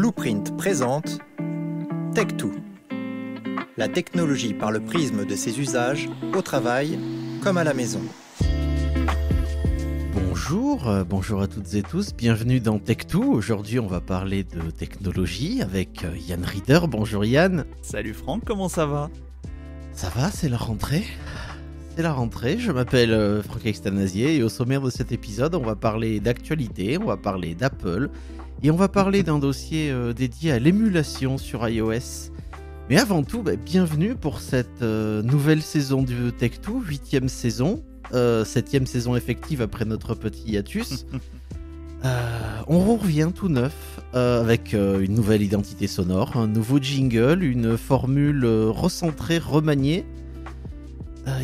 Blueprint présente Tech2. La technologie par le prisme de ses usages au travail comme à la maison. Bonjour, euh, bonjour à toutes et tous, bienvenue dans Tech2. Aujourd'hui, on va parler de technologie avec euh, Yann Rieder. Bonjour Yann. Salut Franck, comment ça va Ça va, c'est la rentrée c'est la rentrée, je m'appelle euh, Franck Extanasier et au sommaire de cet épisode, on va parler d'actualité, on va parler d'Apple et on va parler d'un dossier euh, dédié à l'émulation sur iOS. Mais avant tout, bah, bienvenue pour cette euh, nouvelle saison du Tech2, huitième saison, euh, septième saison effective après notre petit hiatus. on revient tout neuf avec une nouvelle identité sonore, un nouveau jingle, une formule recentrée, remaniée.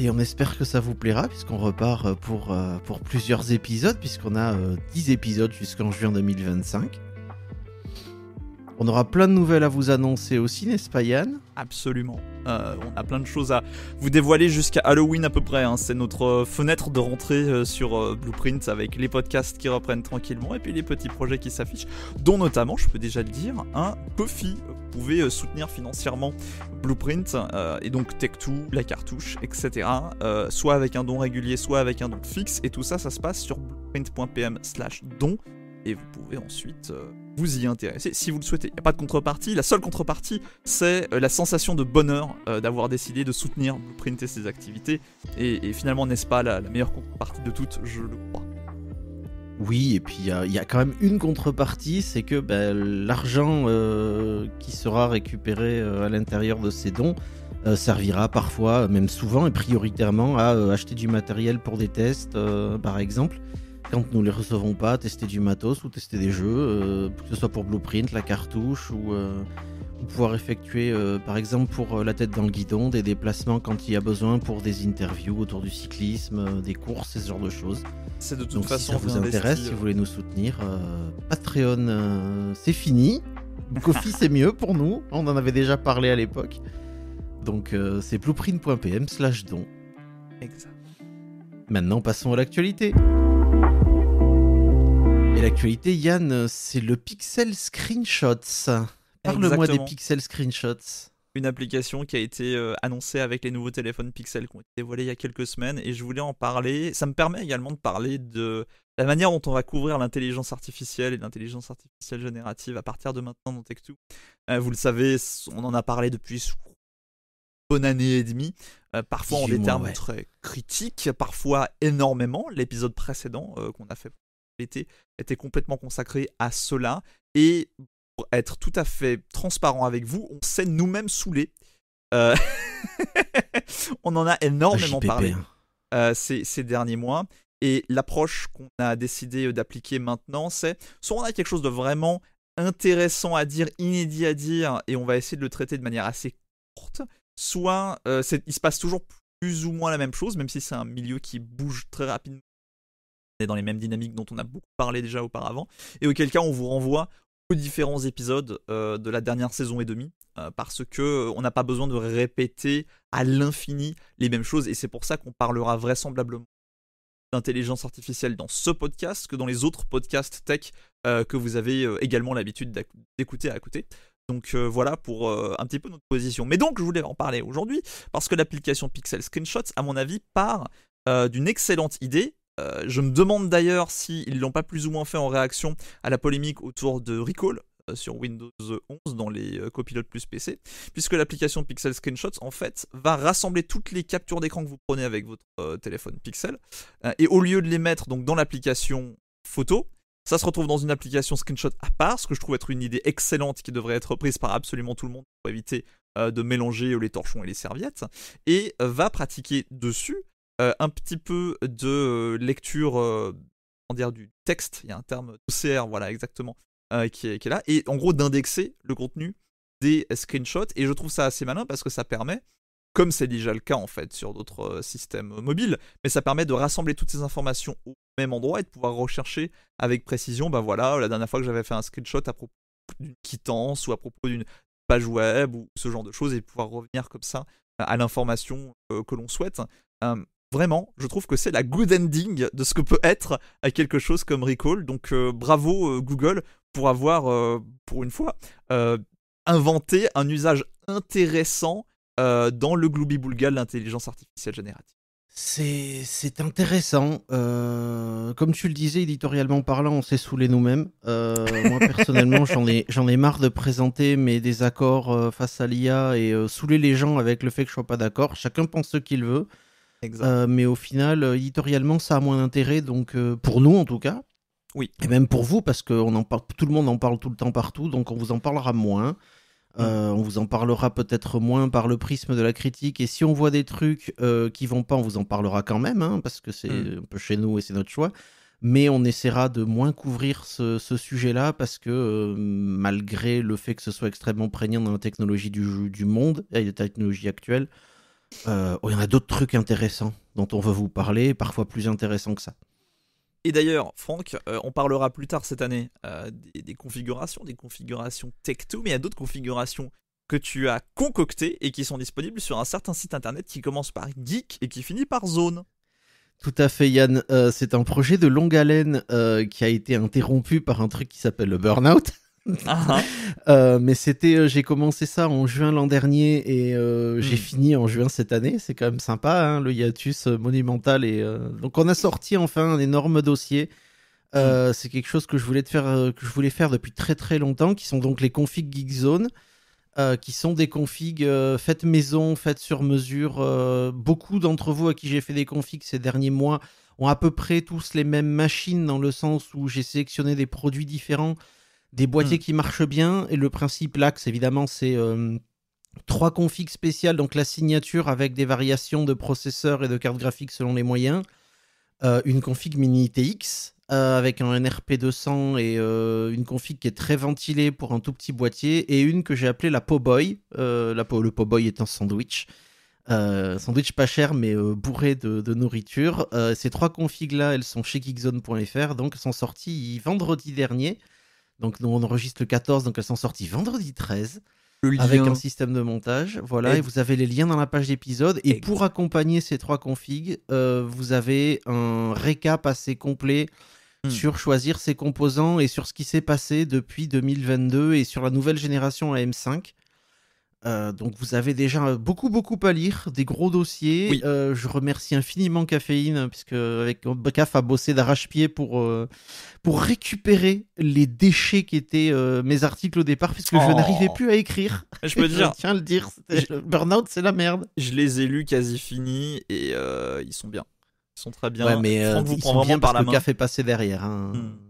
Et on espère que ça vous plaira, puisqu'on repart pour, pour plusieurs épisodes, puisqu'on a 10 épisodes jusqu'en juin 2025. On aura plein de nouvelles à vous annoncer aussi, n'est-ce pas Yann Absolument. Euh, on a plein de choses à vous dévoiler jusqu'à Halloween à peu près. Hein. C'est notre euh, fenêtre de rentrée euh, sur Blueprint avec les podcasts qui reprennent tranquillement et puis les petits projets qui s'affichent, dont notamment, je peux déjà le dire, un Coffee. Vous pouvez soutenir financièrement Blueprint et donc Tech2, la cartouche, etc. soit avec un don régulier, soit avec un don fixe. Et tout ça, ça se passe sur blueprint.pm/slash don. Et vous pouvez ensuite vous y intéressez, si vous le souhaitez. Il n'y a pas de contrepartie. La seule contrepartie, c'est euh, la sensation de bonheur euh, d'avoir décidé de soutenir de et ses activités. Et, finalement, n'est-ce pas la, meilleure contrepartie de toutes Je le crois. Oui, et puis il y, a quand même une contrepartie, c'est que bah, l'argent euh, qui sera récupéré à l'intérieur de ces dons servira parfois, même souvent et prioritairement, à acheter du matériel pour des tests, par exemple quand nous les recevons pas, tester du matos ou tester des jeux, euh, que ce soit pour Blueprint, la cartouche ou, euh, pouvoir effectuer, euh, par exemple, pour la tête dans le guidon, des déplacements quand il y a besoin pour des interviews autour du cyclisme, des courses et ce genre de choses. C'est de toute Donc, façon. Si ça vous intéresse, si vous voulez nous soutenir, Patreon, c'est fini. Coffee, c'est mieux pour nous. On en avait déjà parlé à l'époque. Donc, c'est blueprint.pm/slash don. Exact. Maintenant, passons à l'actualité. Et l'actualité, Yann, c'est le Pixel Screenshots. Parle-moi des Pixel Screenshots. Une application qui a été euh, annoncée avec les nouveaux téléphones Pixel qui ont été dévoilés il y a quelques semaines et je voulais en parler. Ça me permet également de parler de la manière dont on va couvrir l'intelligence artificielle et l'intelligence artificielle générative à partir de maintenant dans Tech2. Euh, vous le savez, on en a parlé depuis bonne année et demie. Euh, parfois on les termes très critiques, parfois énormément. L'épisode précédent qu'on a fait l'été était complètement consacré à cela. Et pour être tout à fait transparent avec vous, on s'est nous-mêmes saoulés. Euh, on en a énormément parlé hein. euh, ces, derniers mois. Et l'approche qu'on a décidé euh, d'appliquer maintenant, c'est soit on a quelque chose de vraiment intéressant à dire, inédit à dire, et on va essayer de le traiter de manière assez courte, soit il se passe toujours plus ou moins la même chose, même si c'est un milieu qui bouge très rapidement est dans les mêmes dynamiques dont on a beaucoup parlé déjà auparavant, et auquel cas on vous renvoie aux différents épisodes euh, de la dernière saison et demie, euh, parce que euh, on n'a pas besoin de répéter à l'infini les mêmes choses, et c'est pour ça qu'on parlera vraisemblablement d'intelligence artificielle dans ce podcast que dans les autres podcasts tech que vous avez également l'habitude d'écouter à côté. Donc voilà pour un petit peu notre position. Mais donc je voulais en parler aujourd'hui parce que l'application Pixel Screenshots, à mon avis, part d'une excellente idée euh, je me demande d'ailleurs s'ils ne l'ont pas plus ou moins fait en réaction à la polémique autour de Recall euh, sur Windows 11 dans les euh, copilotes plus PC, puisque l'application Pixel Screenshots en fait va rassembler toutes les captures d'écran que vous prenez avec votre téléphone Pixel, et au lieu de les mettre donc dans l'application photo, ça se retrouve dans une application screenshot à part, ce que je trouve être une idée excellente qui devrait être prise par absolument tout le monde pour éviter de mélanger les torchons et les serviettes, et va pratiquer dessus euh, un petit peu de euh, lecture euh, dire, du texte, il y a un terme OCR, voilà exactement, qui, est, qui, est, là, et en gros d'indexer le contenu des screenshots, et je trouve ça assez malin parce que ça permet, comme c'est déjà le cas en fait sur d'autres systèmes mobiles, mais ça permet de rassembler toutes ces informations au même endroit et de pouvoir rechercher avec précision, ben voilà, la dernière fois que j'avais fait un screenshot à propos d'une quittance ou à propos d'une page web ou ce genre de choses, et pouvoir revenir comme ça bah, à l'information que l'on souhaite. Hein vraiment, je trouve que c'est la good ending de ce que peut être à quelque chose comme Recall. Donc euh, bravo euh, Google pour avoir, euh, pour une fois, inventé un usage intéressant dans le Glooby Boulga de l'intelligence artificielle générative. C'est intéressant. comme tu le disais, éditorialement parlant, on s'est saoulé nous-mêmes. moi, personnellement, j'en ai, ai marre de présenter mes désaccords face à l'IA et saouler les gens avec le fait que je ne sois pas d'accord. Chacun pense ce qu'il veut. Euh, mais au final, euh, éditorialement, ça a moins d'intérêt, donc euh, pour nous en tout cas. Oui. Et même pour vous, parce que en parle, tout le monde en parle tout le temps partout, donc on vous en parlera moins. Mm. on vous en parlera peut-être moins par le prisme de la critique. Et si on voit des trucs euh, qui vont pas, on vous en parlera quand même, hein, parce que c'est mm. un peu chez nous et c'est notre choix. Mais on essaiera de moins couvrir ce, sujet-là parce que malgré le fait que ce soit extrêmement prégnant dans la technologie du, du monde et la technologie actuelle, euh, oh, il y en a d'autres trucs intéressants dont on veut vous parler, parfois plus intéressants que ça. Et d'ailleurs, Franck, euh, on parlera plus tard cette année euh, des, des, configurations, des configurations Tech2, mais il y a d'autres configurations que tu as concoctées et qui sont disponibles sur un certain site internet qui commence par Geek et qui finit par Zone. Tout à fait, Yann. c'est un projet de longue haleine qui a été interrompu par un truc qui s'appelle le Burnout. Euh, mais c'était, euh, j'ai commencé ça en juin l'an dernier et euh, j'ai hmm. fini en juin cette année. C'est quand même sympa, hein, le hiatus monumental. Et donc on a sorti enfin un énorme dossier. Hmm. c'est quelque chose que je voulais faire, que je voulais faire depuis très très longtemps, qui sont donc les configs Geekzone. Euh, qui sont des configs faites maison, faites sur mesure. beaucoup d'entre vous à qui j'ai fait des configs ces derniers mois ont à peu près tous les mêmes machines dans le sens où j'ai sélectionné des produits différents des boîtiers mm. qui marchent bien. Et le principe, l'axe, évidemment, c'est euh, trois configs spéciales, donc la signature avec des variations de processeurs et de cartes graphiques selon les moyens. Euh, une config mini TX euh, avec un NRP200 et une config qui est très ventilée pour un tout petit boîtier et une que j'ai appelée la Poboy. la le Poboy est un sandwich. sandwich pas cher mais bourré de, nourriture. ces trois configs là, elles sont chez Geekzone.fr donc elles sont sorties vendredi dernier. Donc, on enregistre le 14, donc elles sont sorties vendredi 13. avec un système de montage. Voilà, et, vous avez les liens dans la page d'épisode. Et, pour accompagner ces trois configs, euh, vous avez un récap assez complet hmm. sur choisir ses composants et sur ce qui s'est passé depuis 2022 et sur la nouvelle génération AM5. Euh, donc vous avez déjà beaucoup beaucoup à lire, des gros dossiers. Euh, je remercie infiniment Caféine puisque avec Caf a bossé d'arrache-pied pour euh, pour récupérer les déchets qui étaient mes articles au départ puisque je oh. n'arrivais plus à écrire. Je peux dire. Tiens le dire, burnout c'est la merde. Je les ai lus quasi finis et ils sont bien, ils sont très bien. Ouais, mais ils sont bien par parce la est passé derrière. Hein. Hmm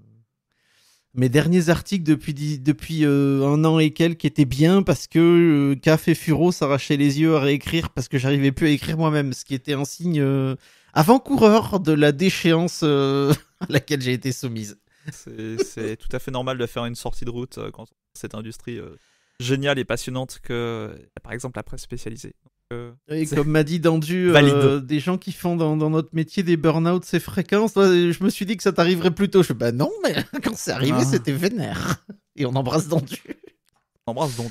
mes derniers articles depuis, depuis euh, un an et quelques étaient bien parce que euh, Café Furo s'arrachait les yeux à réécrire parce que j'arrivais plus à écrire moi-même, ce qui était un signe euh, avant-coureur de la déchéance à laquelle j'ai été soumise. C'est tout à fait normal de faire une sortie de route quand cette industrie géniale et passionnante que, par exemple, la presse spécialisée. Euh, comme m'a dit Dendu, euh, des gens qui font dans, notre métier des burn-out, c'est fréquent. Je me suis dit que ça t'arriverait plus tôt. Je bah non, mais quand c'est arrivé, ah. c'était vénère. Et on embrasse Dendu. On embrasse Dendu.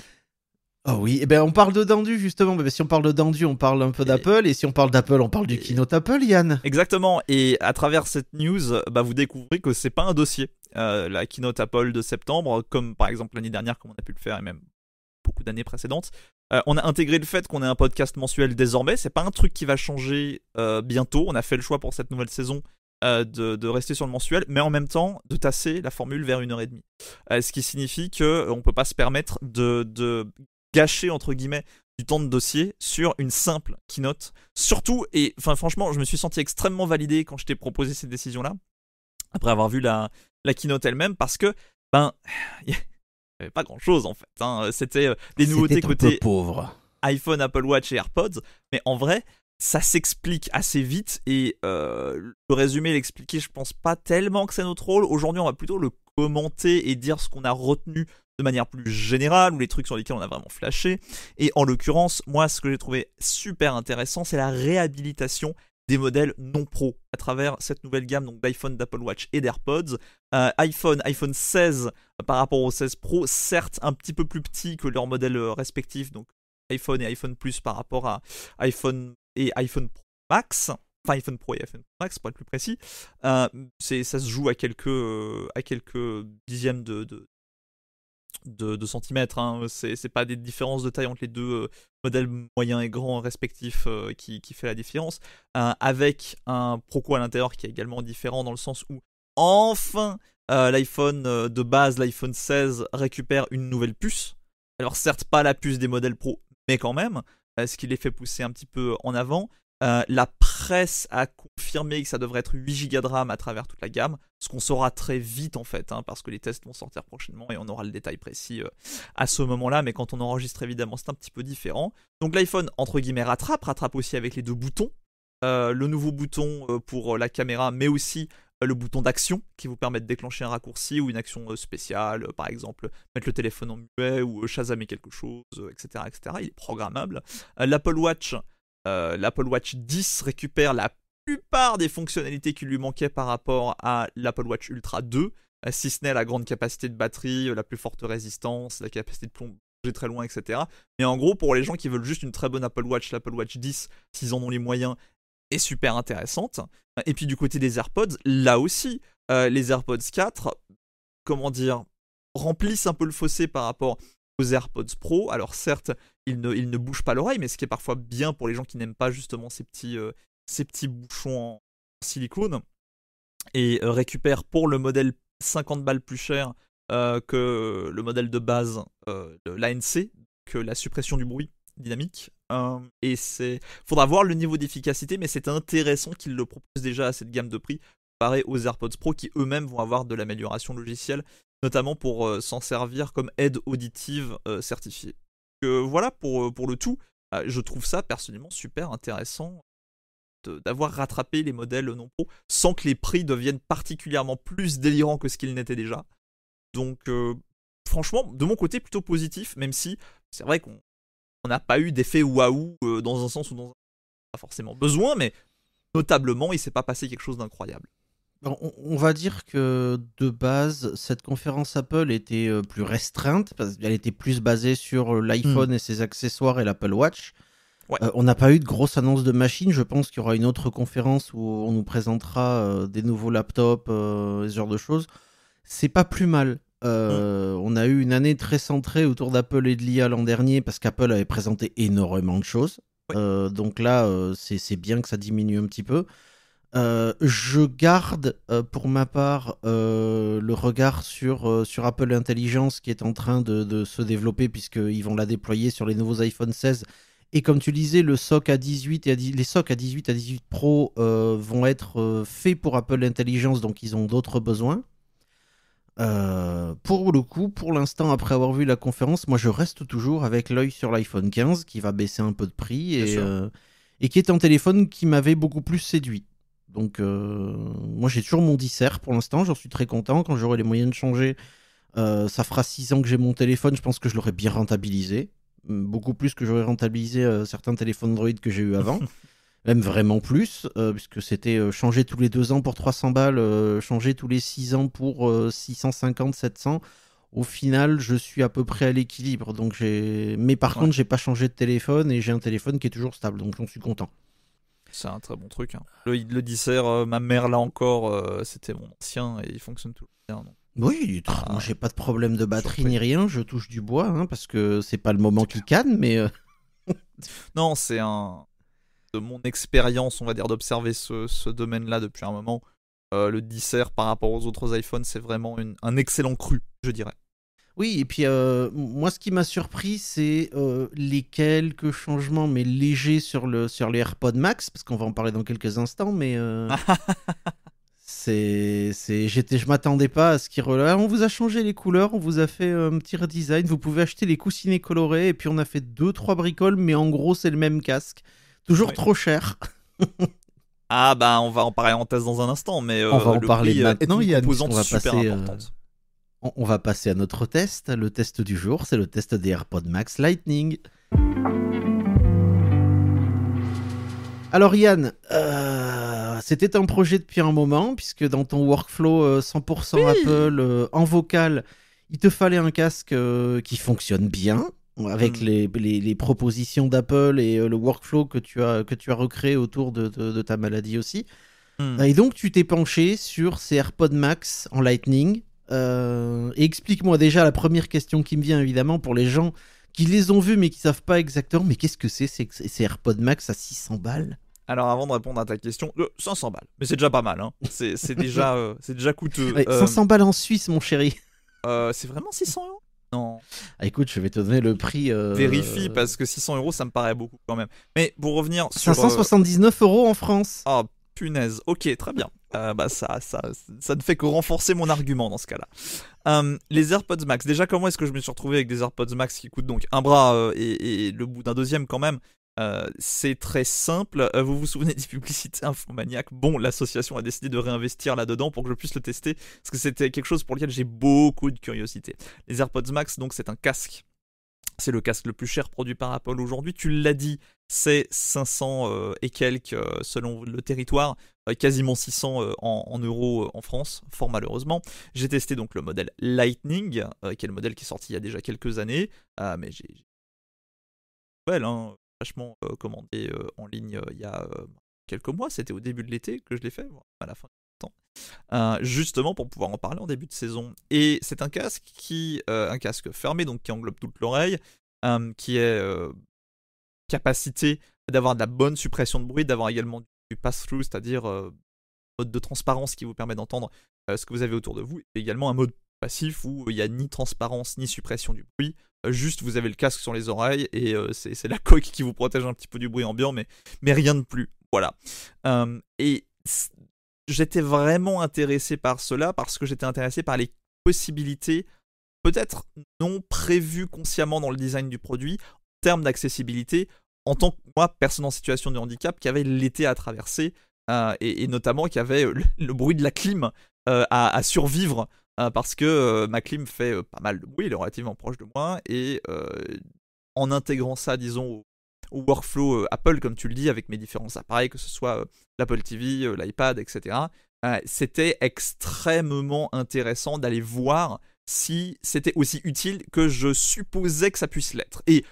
Oh ah oui, et eh ben, on parle de Dendu, justement. Mais bah, si on parle de Dendu, on parle un peu d'Apple. Et si on parle d'Apple, on parle du keynote Apple, Yann. Exactement. Et à travers cette news, bah, vous découvrez que c'est pas un dossier. Euh, la keynote Apple de septembre, comme par exemple l'année dernière, comme on a pu le faire, et même beaucoup d'années précédentes, euh, on a intégré le fait qu'on ait un podcast mensuel désormais. C'est pas un truc qui va changer euh, bientôt. On a fait le choix pour cette nouvelle saison euh, de, rester sur le mensuel, mais en même temps de tasser la formule vers une heure et demie. ce qui signifie que on peut pas se permettre de, gâcher entre guillemets du temps de dossier sur une simple keynote. Surtout, et enfin franchement, je me suis senti extrêmement validé quand je t'ai proposé cette décision-là, après avoir vu la, la keynote elle-même, parce que ben pas grand chose en fait. Hein. Euh, c'était euh, des nouveautés côté iPhone, Apple Watch et AirPods. Mais en vrai, ça s'explique assez vite et euh, le résumé l'expliquer, je pense pas tellement que c'est notre rôle. Aujourd'hui, on va plutôt le commenter et dire ce qu'on a retenu de manière plus générale ou les trucs sur lesquels on a vraiment flashé. Et en l'occurrence, moi, ce que j'ai trouvé super intéressant, c'est la réhabilitation des modèles non pro à travers cette nouvelle gamme donc d'iPhone, d'Apple Watch et d'AirPods. Euh, iPhone, iPhone 16 euh, par rapport au 16 Pro, certes un petit peu plus petit que leurs modèles euh, respectifs, donc iPhone et iPhone Plus par rapport à iPhone et iPhone Pro Max. Enfin, iPhone Pro et iPhone Max pour être plus précis. ça se joue à quelques, à quelques dixièmes de, de, centimètres. Hein. C'est pas des différences de taille entre les deux euh, modèles moyens et grands hein, respectifs euh, qui, qui, fait la différence. Euh, avec un Proco à l'intérieur qui est également différent dans le sens où enfin l'iPhone de base, l'iPhone 16, récupère une nouvelle puce. Alors certes pas la puce des modèles Pro, mais quand même, ce qui les fait pousser un petit peu en avant. la presse a confirmé que ça devrait être 8 Go de RAM à travers toute la gamme, ce qu'on saura très vite en fait, hein, parce que les tests vont sortir prochainement et on aura le détail précis euh, à ce moment-là, mais quand on enregistre évidemment c'est un petit peu différent. Donc l'iPhone entre guillemets rattrape, rattrape aussi avec les deux boutons, euh, le nouveau bouton euh, pour la caméra, mais aussi le bouton d'action qui vous permet de déclencher un raccourci ou une action spéciale, par exemple mettre le téléphone en muet ou chasamer quelque chose, etc. etc. Il est programmable. L'Apple Watch euh, L'Apple Watch 10 récupère la plupart des fonctionnalités qui lui manquaient par rapport à l'Apple Watch Ultra 2, euh, si ce n'est la grande capacité de batterie, euh, la plus forte résistance, la capacité de plonger très loin, etc. Mais en gros, pour les gens qui veulent juste une très bonne Apple Watch, l'Apple Watch 10, s'ils en ont les moyens, est super intéressante. Et puis du côté des AirPods, là aussi, les AirPods 4, comment dire, remplissent un peu le fossé par rapport aux AirPods Pro. Alors certes, il ne, bouge bougent pas l'oreille, mais ce qui est parfois bien pour les gens qui n'aiment pas justement ces petits, euh, bouchons en silicone. Et euh, récupère pour le modèle 50 balles plus cher euh, que le modèle de base de l'ANC, que la suppression du bruit dynamique. et c'est faudra voir le niveau d'efficacité, mais c'est intéressant qu'ils le proposent déjà à cette gamme de prix comparé aux AirPods Pro qui eux-mêmes vont avoir de l'amélioration logicielle notamment pour euh, s'en servir comme aide auditive euh, certifiée. voilà pour, euh, pour le tout. Ah, je trouve ça personnellement super intéressant d'avoir rattrapé les modèles non pro sans que les prix deviennent particulièrement plus délirants que ce qu'ils n'étaient déjà. Donc franchement, de mon côté, plutôt positif, même si c'est vrai qu'on n'a pas eu d'effet waouh dans un sens ou dans un autre, Pas forcément besoin, mais notablement, il s'est pas passé quelque chose d'incroyable on, va dire que de base, cette conférence Apple était euh, plus restreinte, parce qu'elle était plus basée sur euh, l'iPhone hmm. et ses accessoires et l'Apple Watch. Euh, on n'a pas eu de grosse annonce de machine. Je pense qu'il y aura une autre conférence où on nous présentera des nouveaux laptops, ce genre de choses. C'est pas plus mal. Hmm. On a eu une année très centrée autour d'Apple et de l'IA l'an dernier parce qu'Apple avait présenté énormément de choses. donc là, c'est bien que ça diminue un petit peu. Euh, je garde euh, pour ma part euh, le regard sur, sur Apple Intelligence qui est en train de, se développer puisqu'ils vont la déployer sur les nouveaux iPhone 16. Et comme tu disais, le SOC à 18 et les SOC à 18 à 18 Pro vont être faits pour Apple Intelligence, donc ils ont d'autres besoins. pour le coup, pour l'instant, après avoir vu la conférence, moi je reste toujours avec l'œil sur l'iPhone 15 qui va baisser un peu de prix et, et qui est un téléphone qui m'avait beaucoup plus séduit. Donc, euh, moi, j'ai toujours mon dissert pour l'instant. J'en suis très content. Quand j'aurai les moyens de changer, euh, ça fera 6 ans que j'ai mon téléphone. Je pense que je l'aurai bien rentabilisé. Beaucoup plus que j'aurais rentabilisé euh, certains téléphones Android que j'ai eu avant. même vraiment plus, puisque c'était changer tous les deux ans pour 300 balles, changer tous les 6 ans pour 650, 700. Au final, je suis à peu près à l'équilibre. Donc j'ai, mais par contre, j'ai pas changé de téléphone et j'ai un téléphone qui est toujours stable, donc j'en suis content. C'est un très bon truc. Hein. Le, le dissert, euh, ma mère là encore, euh, c'était mon ancien et il fonctionne tout bien. Oui, ah, j'ai pas de problème de batterie ni rien, je touche du bois hein, parce que c'est pas le moment qui canne, mais. Euh. non, c'est un. De mon expérience, on va dire, d'observer ce, domaine-là depuis un moment, le dissert par rapport aux autres iPhones, c'est vraiment un excellent cru, je dirais. Oui, et puis euh, moi, ce qui m'a surpris, c'est euh, les quelques changements, mais légers sur, le, sur les AirPods Max, parce qu'on va en parler dans quelques instants, mais. Euh, c'est, j'étais, je m'attendais pas à ce qu'il relève. Ah, on vous a changé les couleurs, on vous a fait un petit redesign. Vous pouvez acheter les coussinets colorés, et puis on a fait deux, trois bricoles, mais en gros, c'est le même casque. Toujours trop cher. ah, bah, on va en parler en thèse dans un instant, mais. on va en parler maintenant. Il y a une, on super importante on va passer à notre test. Le test du jour, c'est le test des AirPods Max Lightning. Alors Yann, euh, c'était un projet depuis un moment, puisque dans ton workflow 100% euh, Apple euh, en vocal, il te fallait un casque qui fonctionne bien, avec mm. les, propositions d'Apple et le workflow que tu as, que tu as recréé autour de, ta maladie aussi. Mm. Et donc tu t'es penché sur ces AirPods Max en Lightning, euh, et explique-moi déjà la première question qui me vient évidemment pour les gens qui les ont vus mais qui savent pas exactement mais qu'est-ce que c'est ces AirPods Max à 600 balles alors avant de répondre à ta question, 500 euh, balles, mais c'est déjà pas mal, hein. c'est déjà, euh, c'est déjà coûteux. 500 balles en Suisse mon chéri. c'est vraiment 600 euros Non. Ah, écoute, je vais te donner le prix. Vérifie parce que 600 euros ça me paraît beaucoup quand même. Mais pour revenir sur... 579 euros en France. Ah, Punaise. Ok, très bien. Euh, bah ça, ça, ça ne fait que renforcer mon argument dans ce cas-là. Euh, les AirPods Max. Déjà, comment est-ce que je me suis retrouvé avec des AirPods Max qui coûtent donc un bras euh, et, et, le bout d'un deuxième quand même C'est très simple. vous vous souvenez des publicités Infomaniac Bon, l'association a décidé de réinvestir là-dedans pour que je puisse le tester parce que c'était quelque chose pour lequel j'ai beaucoup de curiosité. Les AirPods Max, donc, c'est un casque. C'est le casque le plus cher produit par Apple aujourd'hui. Tu l'as dit, c'est 500 euh, et quelques euh, selon le territoire, euh, quasiment 600 en, euros en France, fort malheureusement. J'ai testé donc le modèle Lightning, qui est le modèle qui est sorti il y a déjà quelques années, ah, mais j'ai... Hein. vachement commandé en ligne il y a quelques mois, c'était au début de l'été que je l'ai fait, à la fin du temps, justement pour pouvoir en parler en début de saison. Et c'est un casque qui, un casque fermé, donc qui englobe toute l'oreille, qui est capacité d'avoir de la bonne suppression de bruit, d'avoir également du pass-through, c'est-à-dire euh, mode de transparence qui vous permet d'entendre euh, ce que vous avez autour de vous, et également un mode passif où il n'y a ni transparence ni suppression du bruit, euh, juste vous avez le casque sur les oreilles et c'est la coque qui vous protège un petit peu du bruit ambiant, mais, mais rien de plus. Voilà. et j'étais vraiment intéressé par cela parce que j'étais intéressé par les possibilités peut-être non prévues consciemment dans le design du produit, terme d'accessibilité en tant que moi, personne en situation de handicap, qui avait l'été à traverser, euh, et, notamment qui avait euh, le, bruit de la clim euh, à, survivre, parce que ma clim fait pas mal de bruit, elle est relativement proche de moi, et en intégrant ça, disons, au, au workflow Apple, comme tu le dis, avec mes différents appareils, que ce soit l'Apple TV, l'iPad, etc., c'était extrêmement intéressant d'aller voir si c'était aussi utile que je supposais que ça puisse l'être. Et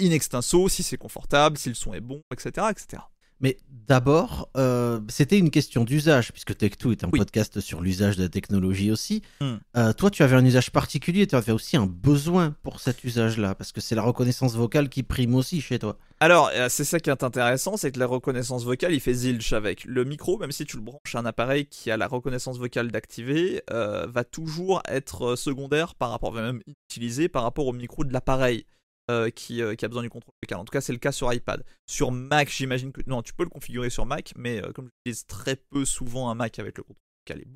in extenso, si c'est confortable, si le son est bon, etc. etc. Mais d'abord, euh, c'était une question d'usage, puisque Tech2 est un podcast sur l'usage de la technologie aussi. Hmm. Euh, toi, tu avais un usage particulier, tu avais aussi un besoin pour cet usage-là, parce que c'est la reconnaissance vocale qui prime aussi chez toi. Alors, euh, c'est ça qui est intéressant, c'est que la reconnaissance vocale, il fait zilch avec. Le micro, même si tu le branches à un appareil qui a la reconnaissance vocale d'activer, va toujours être secondaire par rapport, même utilisé par rapport au micro de l'appareil. Euh, euh, qui, a besoin du contrôle local. En tout cas, c'est le cas sur iPad. Sur Mac, j'imagine que. Non, tu peux le configurer sur Mac, mais euh, comme comme j'utilise très peu souvent un Mac avec le contrôle local et beaucoup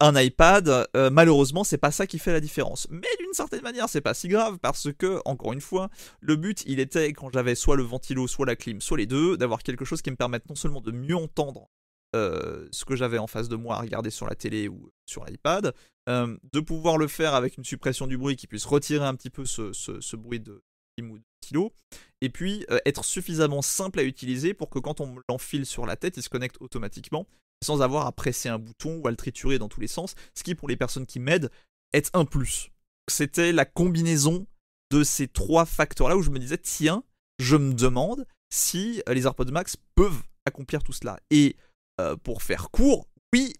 un iPad, malheureusement, c'est pas ça qui fait la différence. Mais d'une certaine manière, c'est pas si grave parce que, encore une fois, le but, il était quand j'avais soit le ventilo, soit la clim, soit les deux, d'avoir quelque chose qui me permette non seulement de mieux entendre euh, ce que j'avais en face de moi à regarder sur la télé ou sur l'iPad, euh, de pouvoir le faire avec une suppression du bruit qui puisse retirer un petit peu ce, bruit de ou de kilo, et puis euh, être suffisamment simple à utiliser pour que quand on l'enfile sur la tête, il se connecte automatiquement sans avoir à presser un bouton ou à le triturer dans tous les sens, ce qui pour les personnes qui m'aident est un plus. C'était la combinaison de ces trois facteurs-là où je me disais, tiens, je me demande si les AirPods Max peuvent accomplir tout cela. Et euh, pour faire court, oui,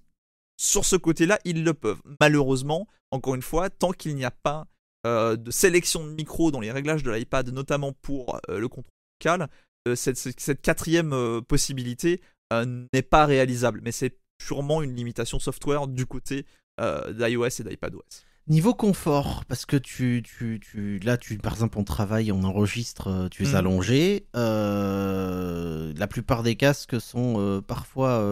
sur ce côté-là, ils le peuvent. Malheureusement, encore une fois, tant qu'il n'y a pas euh, de sélection de micro dans les réglages de l'iPad, notamment pour euh, le contrôle vocal, cette, cette, quatrième possibilité n'est pas réalisable. Mais c'est purement une limitation software du côté d'iOS et d'iPadOS. Niveau confort, parce que tu, tu, tu, là, tu, par exemple, on travaille, on enregistre, euh, tu es mm. allongé. Euh, la plupart des casques sont euh, parfois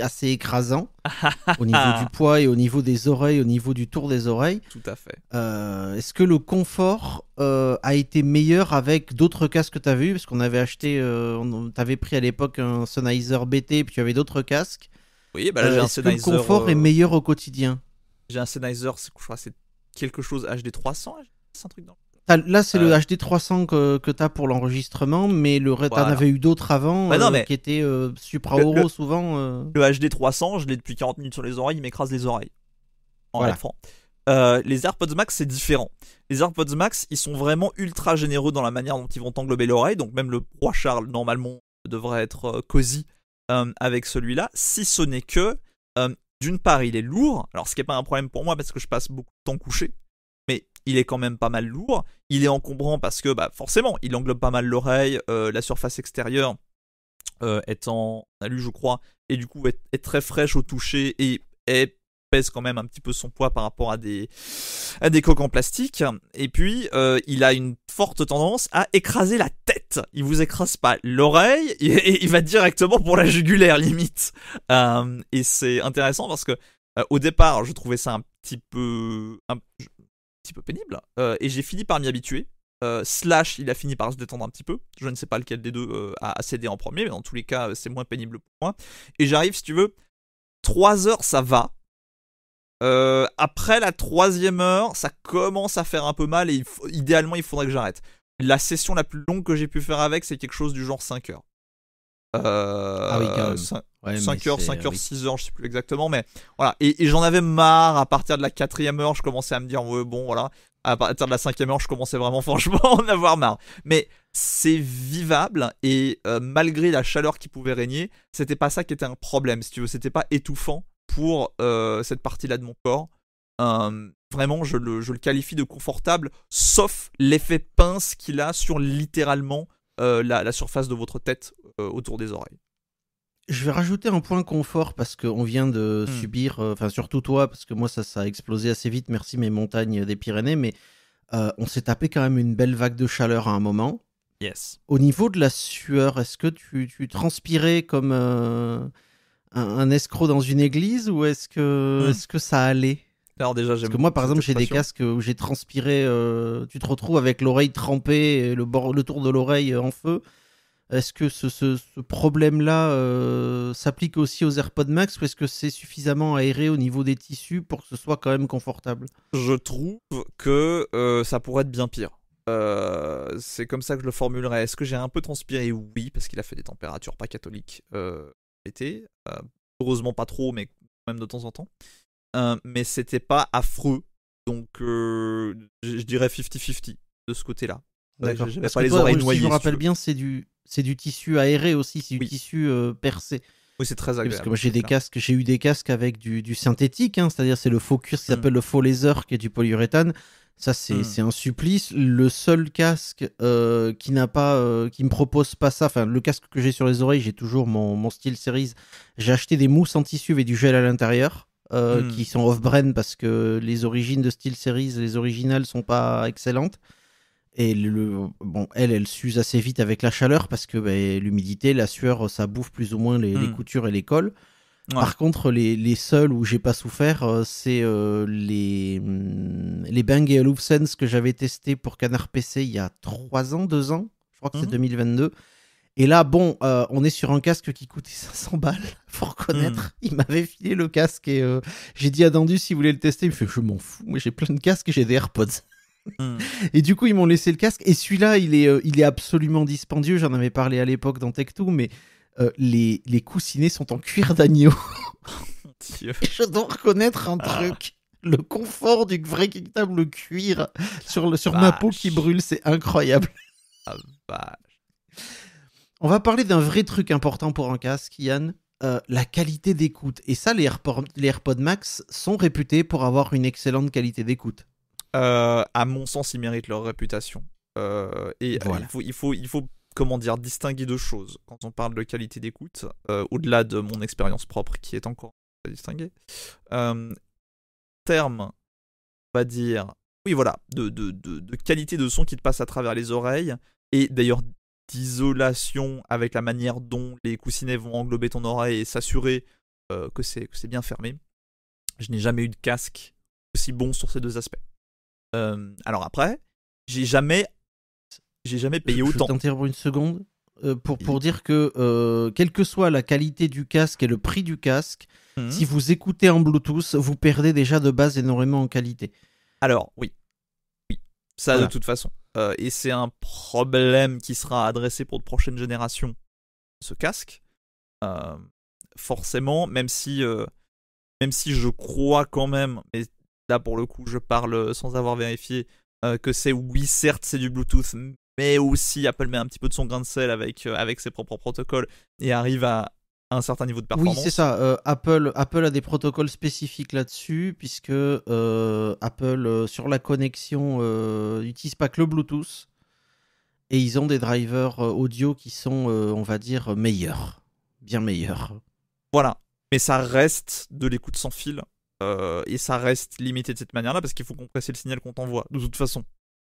assez écrasants au niveau du poids et au niveau des oreilles, au niveau du tour des oreilles. Tout à fait. Est-ce que le confort a été meilleur avec d'autres casques que tu as vu Parce qu'on avait acheté, tu avais pris à l'époque un Sennheiser BT, puis tu avais d'autres casques. Oui, bah là, j'ai un Sennheiser. Le confort est meilleur au quotidien j'ai un Sennheiser, je crois c'est quelque chose HD300, c'est un truc Là, c'est le HD300 euh. que, tu as pour l'enregistrement, mais le t'en avais eu d'autres avant bah euh, qui étaient euh, supra souvent. Le HD300, je l'ai depuis 40 minutes sur les oreilles, il m'écrase les oreilles. En voilà. Euh, les AirPods Max, c'est différent. Les AirPods Max, ils sont vraiment ultra généreux dans la manière dont ils vont englober l'oreille. Donc, même le roi Charles, normalement, devrait être cosy avec celui-là. Si ce n'est que, d'une part, il est lourd, alors ce qui n'est pas un problème pour moi parce que je passe beaucoup de temps couché, mais il est quand même pas mal lourd. Il est encombrant parce que, bah, forcément, il englobe pas mal l'oreille, euh, la surface extérieure euh, en en je crois, et du coup est, est très fraîche au toucher et est pèse quand même un petit peu son poids par rapport à des, à des coques en plastique. Et puis, euh, il a une forte tendance à écraser la tête. Il vous écrase pas l'oreille, et, il va directement pour la jugulaire, limite. Euh, et c'est intéressant parce que, euh, au départ, je trouvais ça un petit peu, un, petit peu pénible. et j'ai fini par m'y habituer. slash, il a fini par se détendre un petit peu. Je ne sais pas lequel des deux a, a cédé en premier, mais dans tous les cas, c'est moins pénible pour moi. Et j'arrive, si tu veux, 3 heures, ça va euh, après la troisième heure, ça commence à faire un peu mal et il idéalement, il faudrait que j'arrête. La session la plus longue que j'ai pu faire avec, c'est quelque chose du genre 5 heures. Euh, 5, ah 5 heures, 5 heures, 6 heures, je sais plus exactement, mais voilà. Et, j'en avais marre à partir de la quatrième heure, je commençais à me dire, bon, voilà. À partir de la cinquième heure, je commençais vraiment, franchement, à en avoir marre. Mais c'est vivable et euh, malgré la chaleur qui pouvait régner, c'était pas ça qui était un problème, si tu veux. C'était pas étouffant pour euh, cette partie-là de mon corps. Hum, vraiment, je le, qualifie de confortable, sauf l'effet pince qu'il a sur littéralement euh, la, surface de votre tête euh, autour des oreilles. Je vais rajouter un point confort parce qu'on vient de hum. subir, enfin surtout toi, parce que moi ça, ça a explosé assez vite, merci mes montagnes des Pyrénées, mais on s'est tapé quand même une belle vague de chaleur à un moment. Yes. Au niveau de la sueur, est-ce que tu, tu transpirais comme un, escroc dans une église ou est-ce que, hmm. est que ça allait alors déjà, Parce que moi, par exemple, j'ai des casques où j'ai transpiré. Euh, tu te retrouves avec l'oreille trempée, et le, le tour de l'oreille euh, en feu. Est-ce que ce, problème-là euh, s'applique aussi aux AirPods Max ou est-ce que c'est suffisamment aéré au niveau des tissus pour que ce soit quand même confortable Je trouve que ça pourrait être bien pire. c'est comme ça que je le formulerais. Est-ce que j'ai un peu transpiré Oui, parce qu'il a fait des températures pas catholiques. Euh, heureusement pas trop, mais même de temps en temps. Euh, mais c'était pas affreux. Donc euh, je, dirais 50-50 de ce côté-là. D'accord. pas les oreilles Si je me rappelle bien, c'est du, c'est du tissu aéré aussi, c'est du tissu percé. Oui, c'est très agréable. j'ai des casques, j'ai eu des casques avec du, synthétique, hein, c'est-à-dire c'est le faux cuir, qui s'appelle le faux laser, qui est du polyuréthane. Ça, hmm. c'est un supplice. Le seul casque euh, qui n'a pas, euh, qui me propose pas ça, enfin, le casque que j'ai sur les oreilles, j'ai toujours mon, style series. J'ai acheté des mousses en tissu et du gel à l'intérieur. Euh, hmm. qui sont off-brand parce que les origines de style Series, les originales sont pas excellentes. Et le, bon, elle, elle s'use assez vite avec la chaleur parce que ben, l'humidité, la sueur, ça bouffe plus ou moins les, les hmm. coutures et les cols. Par contre, les, seuls où j'ai pas souffert, euh, c'est euh, les, hmm, les Bang Olufsen que j'avais testé pour Canard PC il y a 3 ans, 2 ans, je crois que c'est 2022. Mhm. Et là, bon, euh, on est sur un casque qui coûtait 500 balles, faut reconnaître. Mhm. Il m'avait filé le casque et j'ai dit à Dandu s'il voulait le tester. Il me fait Je m'en fous, j'ai plein de casques j'ai des AirPods. Mhm. Et du coup, ils m'ont laissé le casque. Et celui-là, il est, il est absolument dispendieux. J'en avais parlé à l'époque dans Tech2, mais euh, les, les coussinets sont en cuir d'agneau. je dois reconnaître un ah. truc. Le confort du table cuir sur, le, sur ma peau qui brûle, c'est incroyable. Ah, On va parler d'un vrai truc important pour un casque, Yann. Euh, la qualité d'écoute. Et ça, les, les AirPods Max sont réputés pour avoir une excellente qualité d'écoute. Euh, à mon sens, ils méritent leur réputation. et il, faut, il faut comment dire, distinguer deux choses quand on parle de qualité d'écoute, euh, au-delà de mon expérience propre qui est encore à distinguer. Euh, terme, on va dire, oui voilà, de, de, qualité de son qui te passe à travers les oreilles, et d'ailleurs d'isolation avec la manière dont les coussinets vont englober ton oreille et s'assurer euh, que c'est bien fermé. Je n'ai jamais eu de casque aussi bon sur ces deux aspects. Euh, alors après, j'ai jamais j'ai jamais payé autant. Je une seconde euh, pour, pour dire que, euh, quelle que soit la qualité du casque et le prix du casque, mhm. si vous écoutez en Bluetooth, vous perdez déjà de base énormément en qualité. Alors, oui. Oui. Ça, de toute façon. Euh, et c'est un problème qui sera adressé pour de prochaines générations, ce casque. forcément, même si, même si je crois quand même, mais là pour le coup, je parle sans avoir vérifié, que c'est oui certes c'est du Bluetooth mais aussi Apple met un petit peu de son grain de sel avec, euh, avec ses propres protocoles et arrive à un certain niveau de performance. Oui, c'est ça. Euh, Apple, Apple a des protocoles spécifiques là-dessus, puisque euh, Apple, sur la connexion, n'utilise pas que le Bluetooth, et ils ont des drivers audio qui sont, on va dire, meilleurs, bien meilleurs. Voilà, mais ça reste de l'écoute sans fil, et ça reste limité de cette manière-là, parce qu'il faut compresser le signal qu'on t'envoie, de toute façon.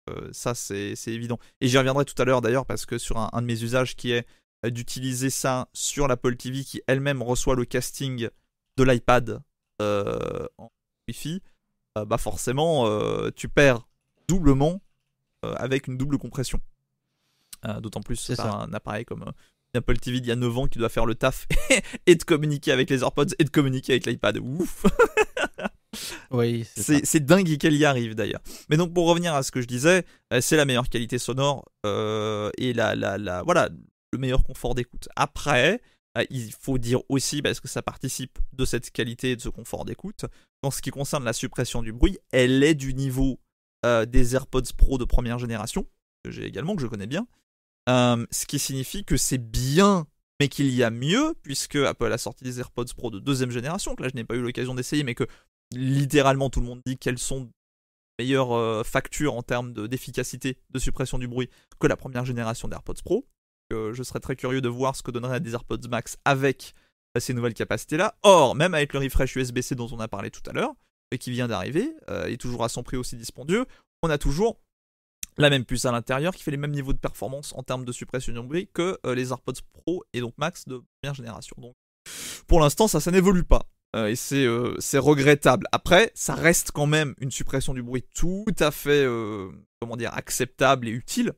Euh, ça, c'est évident. Et j'y reviendrai tout à l'heure d'ailleurs, parce que sur un, de mes usages qui est euh, d'utiliser ça sur la l'Apple TV qui elle-même reçoit le casting de l'iPad euh, en Wi-Fi, bah forcément, tu perds doublement avec une double compression. D'autant plus c'est un appareil comme la Apple TV d'il y a 9 ans qui doit faire le taf et de communiquer avec les AirPods et de communiquer avec l'iPad. Ouf Oui, c'est dingue qu'elle y arrive d'ailleurs. Mais donc pour revenir à ce que je disais, euh, c'est la meilleure qualité sonore euh, et la, la, voilà, le meilleur confort d'écoute. Après, euh, il faut dire aussi, parce que ça participe de cette qualité et de ce confort d'écoute, en ce qui concerne la suppression du bruit, elle est du niveau des AirPods Pro de première génération, que j'ai également, que je connais bien, ce qui signifie que c'est bien mais qu'il y a mieux, puisque Apple a sorti des AirPods Pro de deuxième génération, que là je n'ai pas eu l'occasion d'essayer, mais que littéralement tout le monde dit qu'elles sont meilleures euh, factures en termes d'efficacité de, suppression du bruit que la première génération d'AirPods Pro. Euh, je serais très curieux de voir ce que donnerait des AirPods Max avec euh, ces nouvelles capacités-là. Or, même avec le refresh USB-C dont on a parlé tout à l'heure, et qui vient d'arriver, et toujours à son prix aussi dispendieux, on a toujours la même puce à l'intérieur qui fait les mêmes niveaux de performance en termes de suppression du bruit que les AirPods Pro et donc Max de première génération. Donc, pour l'instant, ça, ça n'évolue pas. Euh, et c'est, euh, c'est regrettable. Après, ça reste quand même une suppression du bruit tout à fait, euh, comment dire, acceptable et utile.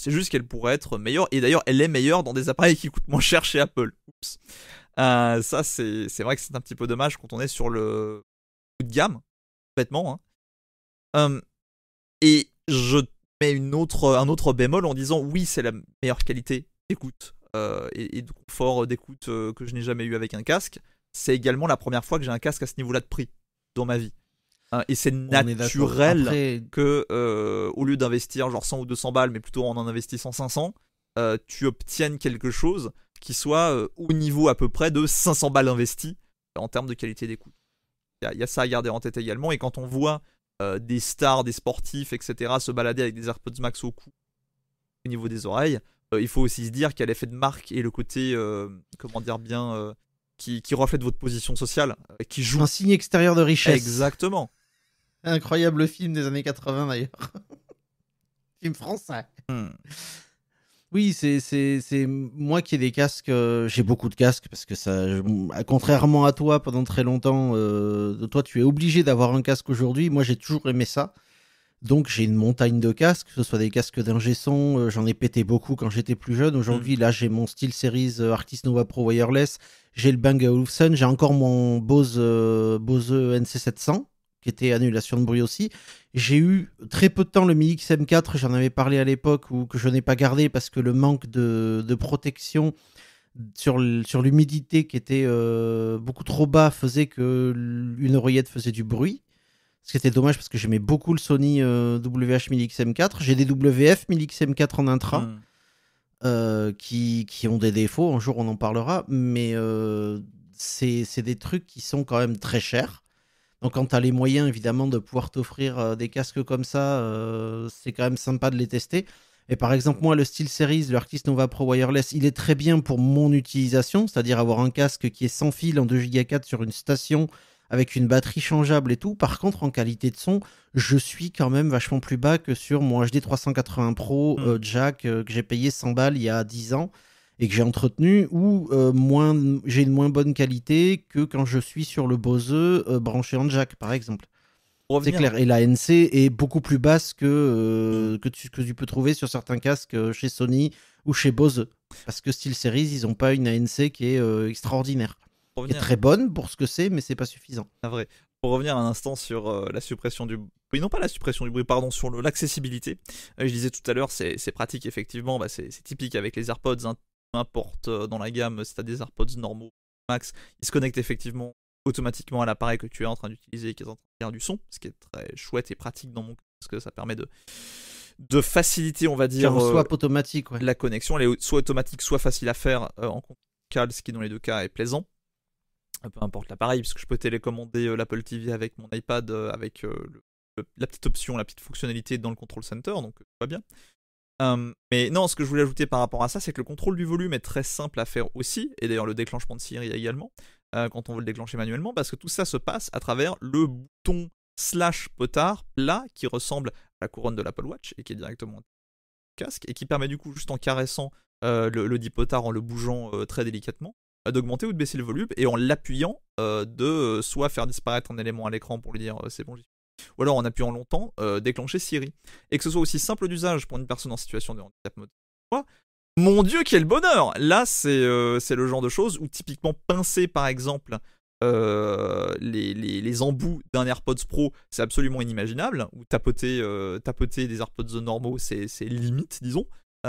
C'est juste qu'elle pourrait être meilleure. Et d'ailleurs, elle est meilleure dans des appareils qui coûtent moins cher chez Apple. Oups. ça, c'est, c'est vrai que c'est un petit peu dommage quand on est sur le haut de gamme, complètement. Hein. Hum, et je mets une autre, un autre bémol en disant oui, c'est la meilleure qualité d'écoute et, et, de confort d'écoute que je n'ai jamais eu avec un casque c'est également la première fois que j'ai un casque à ce niveau-là de prix dans ma vie. Hein, et c'est naturel que, euh, au lieu d'investir genre 100 ou 200 balles, mais plutôt en en investissant 500, euh, tu obtiennes quelque chose qui soit euh, au niveau à peu près de 500 balles investies en termes de qualité coûts. Il y, y, a ça à garder en tête également. Et quand on voit des stars, des sportifs, etc., se balader avec des AirPods Max au cou, au niveau des oreilles, il faut aussi se dire qu'il y a l'effet de marque et le côté, comment dire bien, qui, reflète votre position sociale, euh, qui joue. Un signe extérieur de richesse. Exactement. Incroyable film des années 80 d'ailleurs. film français. Hmm. Oui, c'est c'est moi qui ai des casques. Euh, j'ai beaucoup de casques parce que ça, bah, contrairement à toi, pendant très longtemps, euh, toi tu es obligé d'avoir un casque aujourd'hui. Moi j'ai toujours aimé ça. Donc j'ai une montagne de casques, que ce soit des casques d'ingé son, euh, j'en ai pété beaucoup quand j'étais plus jeune. Aujourd'hui, mm. là, j'ai mon style Series euh, Artist Nova Pro Wireless, j'ai le Bang Olufsen, j'ai encore mon Bose, euh, Bose NC700 qui était annulation de bruit aussi. J'ai eu très peu de temps le Mi XM4, j'en avais parlé à l'époque, ou que je n'ai pas gardé parce que le manque de, de protection sur l'humidité qui était beaucoup trop bas faisait que une oreillette faisait du bruit ce qui était dommage parce que j'aimais beaucoup le Sony euh, WH-1000XM4. J'ai des WF-1000XM4 en intra hmm. euh, qui, ont des défauts. Un jour, on en parlera. Mais euh, c'est des trucs qui sont quand même très chers. Donc, quand tu as les moyens, évidemment, de pouvoir t'offrir des casques comme ça, c'est quand même sympa de les tester. Et par exemple, moi, le SteelSeries, le Arctis Nova Pro Wireless, il est très bien pour mon utilisation, c'est-à-dire avoir un casque qui est sans fil en 2 Go sur une station avec une batterie changeable et tout. Par contre, en qualité de son, je suis quand même vachement plus bas que sur mon HD 380 Pro mm. euh, Jack euh, que j'ai payé 100 balles il y a 10 ans et que j'ai entretenu, ou euh, moins, j'ai une moins bonne qualité que quand je suis sur le Bose branché en Jack, par exemple. C'est clair. Et la est beaucoup plus basse que, ce que, tu, peux trouver sur certains casques chez Sony ou chez Bose. Parce que SteelSeries, ils n'ont pas une ANC qui est extraordinaire est très bonne pour ce que c'est, mais c'est pas suffisant. c'est ah, vrai. Pour revenir un instant sur euh, la suppression du bruit non pas la suppression du bruit, pardon, sur l'accessibilité. Euh, je disais tout à l'heure, c'est pratique, effectivement, bah, c'est typique avec les AirPods, hein. peu importe euh, dans la gamme, si tu as des AirPods normaux, max, ils se connectent effectivement automatiquement à l'appareil que tu es en train d'utiliser et qui est en train de faire du son, ce qui est très chouette et pratique dans mon cas, parce que ça permet de, de faciliter, on va dire, automatique, la connexion. Elle est soit automatique, soit facile à faire en cas, ce qui dans les deux cas est plaisant. Euh, peu importe l'appareil, puisque je peux télécommander euh, l'Apple TV avec mon iPad, euh, avec la petite option, la petite fonctionnalité dans le Control Center, donc pas bien. Hum, mais non, ce que je voulais ajouter par rapport à ça, c'est que le contrôle du volume est très simple à faire aussi, et d'ailleurs le déclenchement de Siri également, quand on veut le déclencher manuellement, parce que tout ça se passe à travers le bouton slash potard plat qui ressemble à la couronne de l'Apple Watch et qui est directement casque, et qui permet du coup, juste en caressant le, le, dit potard, en le bougeant très délicatement, euh, d'augmenter ou de baisser le volume et en l'appuyant euh, de euh, soit faire disparaître un élément à l'écran pour lui dire c'est bon, ou alors en appuyant longtemps, déclencher Siri. Et que ce soit aussi simple d'usage pour une personne en situation de handicap mode. Mon dieu, quel bonheur Là, c'est le genre de choses où typiquement pincer par exemple les, embouts d'un AirPods Pro, c'est absolument inimaginable. Ou tapoter, des AirPods normaux, c'est limite, disons.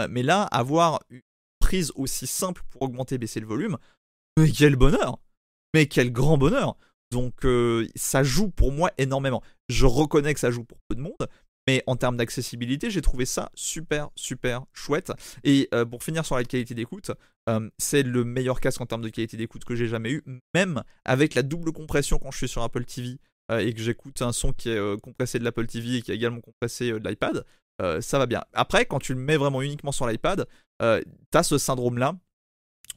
mais là, avoir une prise aussi simple pour augmenter et baisser le volume, mais quel bonheur Mais quel grand bonheur Donc euh, ça joue pour moi énormément. Je reconnais que ça joue pour peu de monde, mais en termes d'accessibilité, j'ai trouvé ça super, super chouette. Et euh, pour finir sur la qualité d'écoute, euh, c'est le meilleur casque en termes de qualité d'écoute que j'ai jamais eu, même avec la double compression quand je suis sur Apple TV et que j'écoute un son qui est compressé de l'Apple TV et qui est également compressé de l'iPad, ça va bien. Après, quand tu le mets vraiment uniquement sur l'iPad, t'as ce syndrome-là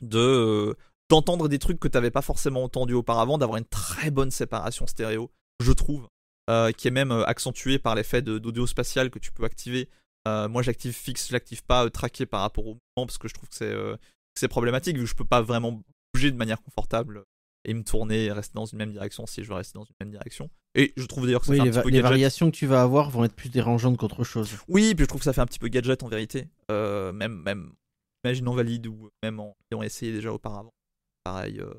de d'entendre des trucs que tu n'avais pas forcément entendu auparavant, d'avoir une très bonne séparation stéréo, je trouve, euh, qui est même euh, accentuée par l'effet d'audio spatial que tu peux activer. Euh, moi, j'active fixe, je l'active pas traqué par rapport au mouvement parce que je trouve que c'est problématique vu que je peux pas vraiment bouger de manière confortable et me tourner et rester dans une même direction si je veux rester dans une même direction. Et je trouve d'ailleurs que ça un petit peu les variations que tu vas avoir vont être plus dérangeantes qu'autre chose. Oui, puis je trouve que ça fait un petit peu gadget en vérité. même, même, imaginons valide ou même en ayant essayé déjà auparavant pareil, euh,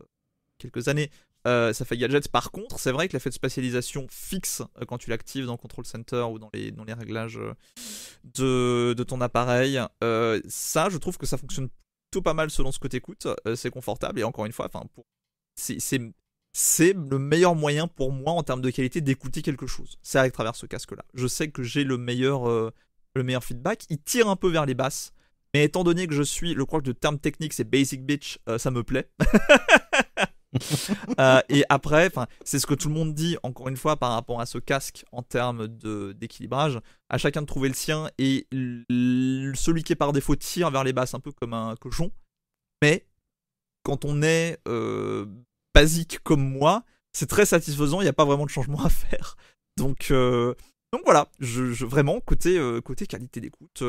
quelques années. Euh, ça fait gadgets. Par contre, c'est vrai que l'effet de spatialisation fixe euh, quand tu l'actives dans le Control Center ou dans les, dans les réglages de, de ton appareil, ça, je trouve que ça fonctionne tout pas mal selon ce que tu écoutes. c'est confortable et encore une fois, pour... c'est le meilleur moyen pour moi en termes de qualité d'écouter quelque chose. C'est à travers ce casque-là. Je sais que j'ai le meilleur, le meilleur feedback. Il tire un peu vers les basses mais étant donné que je suis, le crois que terme technique c'est basic bitch, euh, ça me plaît. Euh, et après, c'est ce que tout le monde dit, encore une fois, par rapport à ce casque en termes d'équilibrage. À chacun de trouver le sien et celui qui est par défaut tire vers les basses, un peu comme un cochon. Mais quand on est euh, basique comme moi, c'est très satisfaisant, il n'y a pas vraiment de changement à faire. Donc, donc voilà, je, je vraiment, côté, côté qualité d'écoute,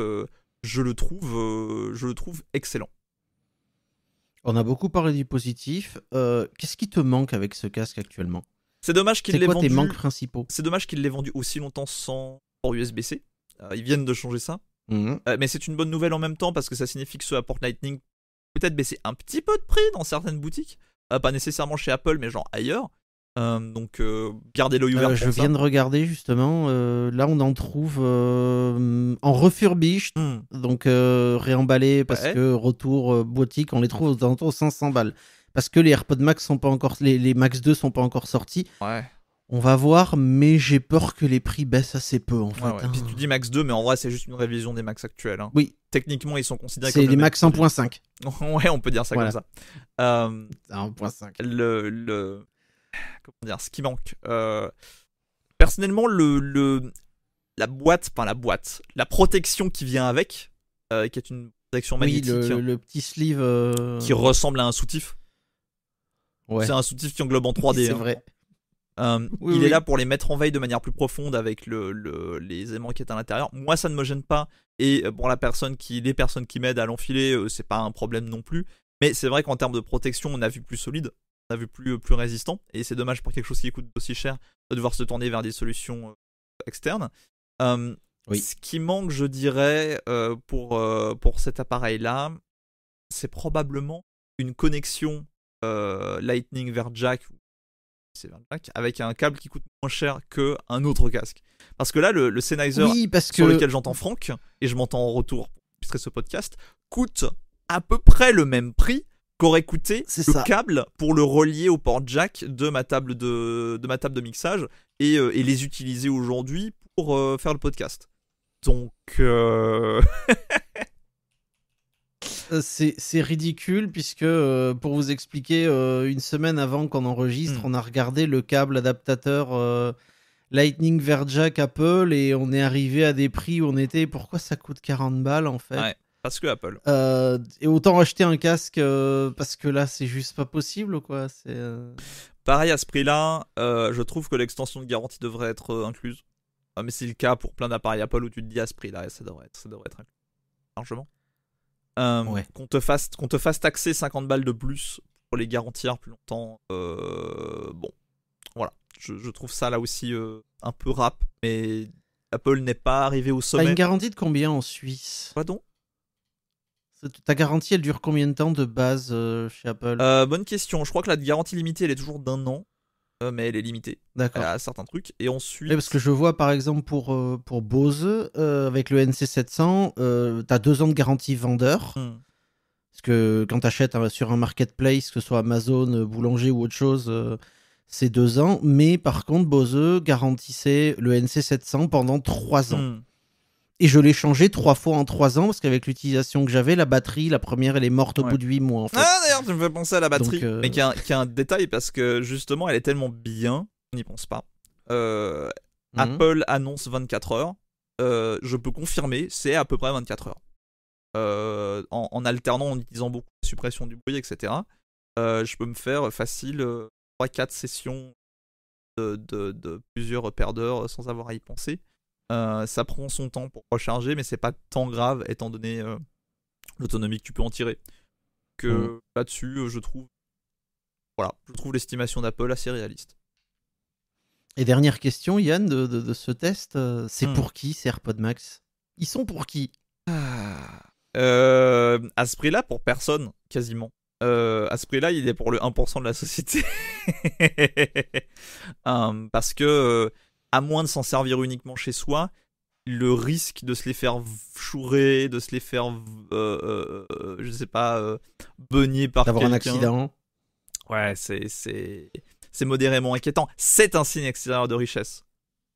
je le trouve, euh, je le trouve excellent. On a beaucoup parlé du positif. Euh, qu'est-ce qui te manque avec ce casque actuellement C'est dommage qu'il l'ait vendu. principaux C'est dommage qu'il vendu aussi longtemps sans port USB-C. Euh, ils viennent de changer ça. Mhm. mais c'est une bonne nouvelle en même temps parce que ça signifie que ce port Lightning peut-être baisser un petit peu de prix dans certaines boutiques. pas nécessairement chez Apple, mais genre ailleurs. Euh, donc euh, gardez l'œil euh, je viens de regarder justement. Euh, là, on en trouve en refurbished hmm. donc réemballé parce que retour boutique, on les trouve hmm. aux de 500 balles. Parce que les AirPods Max sont pas encore, les, Max 2 sont pas encore sortis. Ouais. On va voir, mais j'ai peur que les prix baissent assez peu en fait. Hein. tu dis max 2, mais en vrai c'est juste une révision des max actuels. Hein. Oui. Techniquement ils sont considérés comme. C'est les max 1.5. ouais, on peut dire ça comme ça. 1.5. Le, le, comment dire, ce qui manque. Euh, personnellement, le, la boîte, enfin la boîte, la protection qui vient avec, euh, qui est une protection magnétique. Hein, le, petit sleeve. Euh, qui ressemble à un soutif. C'est un soutif qui englobe en 3D. C'est hein. vrai. il est là pour les mettre en veille de manière plus profonde avec le, les aimants qui est à l'intérieur. Moi, ça ne me gêne pas. Et bon, la personne qui, les personnes qui m'aident à l'enfiler, c'est pas un problème non plus. Mais c'est vrai qu'en termes de protection, on a vu plus solide a vu plus, plus résistant. Et c'est dommage pour quelque chose qui coûte aussi cher de devoir se tourner vers des solutions euh, externes. oui. Ce qui manque, je dirais, euh, pour, euh, pour cet appareil-là, c'est probablement une connexion Lightning vers jack, avec un câble qui coûte moins cher qu'un autre casque. Parce que là, le, le Sennheiser sur lequel j'entends Franck, et je m'entends en retour pour illustrer ce podcast, coûte à peu près le même prix qu'aurait coûté le câble pour le relier au port jack de ma table de, ma table de mixage et, euh, les utiliser aujourd'hui pour euh, faire le podcast. Donc euh, c'est ridicule puisque pour vous expliquer, une semaine avant qu'on enregistre, hmm. on a regardé le câble adaptateur. Lightning vers Jack Apple et on est arrivé à des prix où on était pourquoi ça coûte 40 balles en fait parce que Apple. Euh, et autant acheter un casque euh, parce que là, c'est juste pas possible, quoi. C'est. Euh. Pareil à ce prix-là, je trouve que l'extension de garantie devrait être incluse. Ah, mais c'est le cas pour plein d'appareils Apple où tu te dis à ce prix-là, ça devrait être, ça devrait être inclus. largement. Qu'on te fasse, qu'on te fasse taxer 50 balles de plus pour les garantir plus longtemps. bon, voilà. Je, trouve ça là aussi un peu rap, mais Apple n'est pas arrivé au sommet. T'as une garantie de combien en Suisse donc. Ta garantie, elle dure combien de temps de base euh, chez Apple euh, Bonne question. Je crois que la garantie limitée, elle est toujours d'un an, euh, mais elle est limitée à certains trucs. Et parce que je vois, par exemple, pour, pour Bose, avec le NC700, t'as deux ans de garantie vendeur. Hmm. Parce que quand t'achètes achètes hein, sur un marketplace, que ce soit Amazon, Boulanger ou autre chose, c'est deux ans. Mais par contre, Bose garantissait le NC700 pendant trois ans. Hmm. Et je l'ai changé trois fois en trois ans parce qu'avec l'utilisation que j'avais, la batterie, la première, elle est morte au bout de huit mois. Ah d'ailleurs, tu me fais penser à la batterie, euh, mais qui a, un détail parce que justement, elle est tellement bien, on n'y pense pas. Euh, mhm. Apple annonce 24 heures. Euh, je peux confirmer, c'est à peu près 24 heures. En, alternant, en utilisant beaucoup la suppression du bruit, etc. je peux me faire facile 3-4 sessions de plusieurs paires d'heures sans avoir à y penser. Euh, ça prend son temps pour recharger, mais c'est pas tant grave étant donné euh, l'autonomie que tu peux en tirer. Que mmh. là-dessus, euh, je trouve, voilà, je trouve l'estimation d'Apple assez réaliste. Et dernière question, Yann, de, ce test, c'est mmh. pour qui ces AirPods Max Ils sont pour qui ah. À ce prix-là, pour personne, quasiment. à ce prix-là, il est pour le 1% de la société. parce que à moins de s'en servir uniquement chez soi, le risque de se les faire chourer, de se les faire, euh, euh, je sais pas, euh, beugner par quelqu'un. D'avoir un accident. Ouais, c'est, c'est, modérément inquiétant. C'est un signe extérieur de richesse.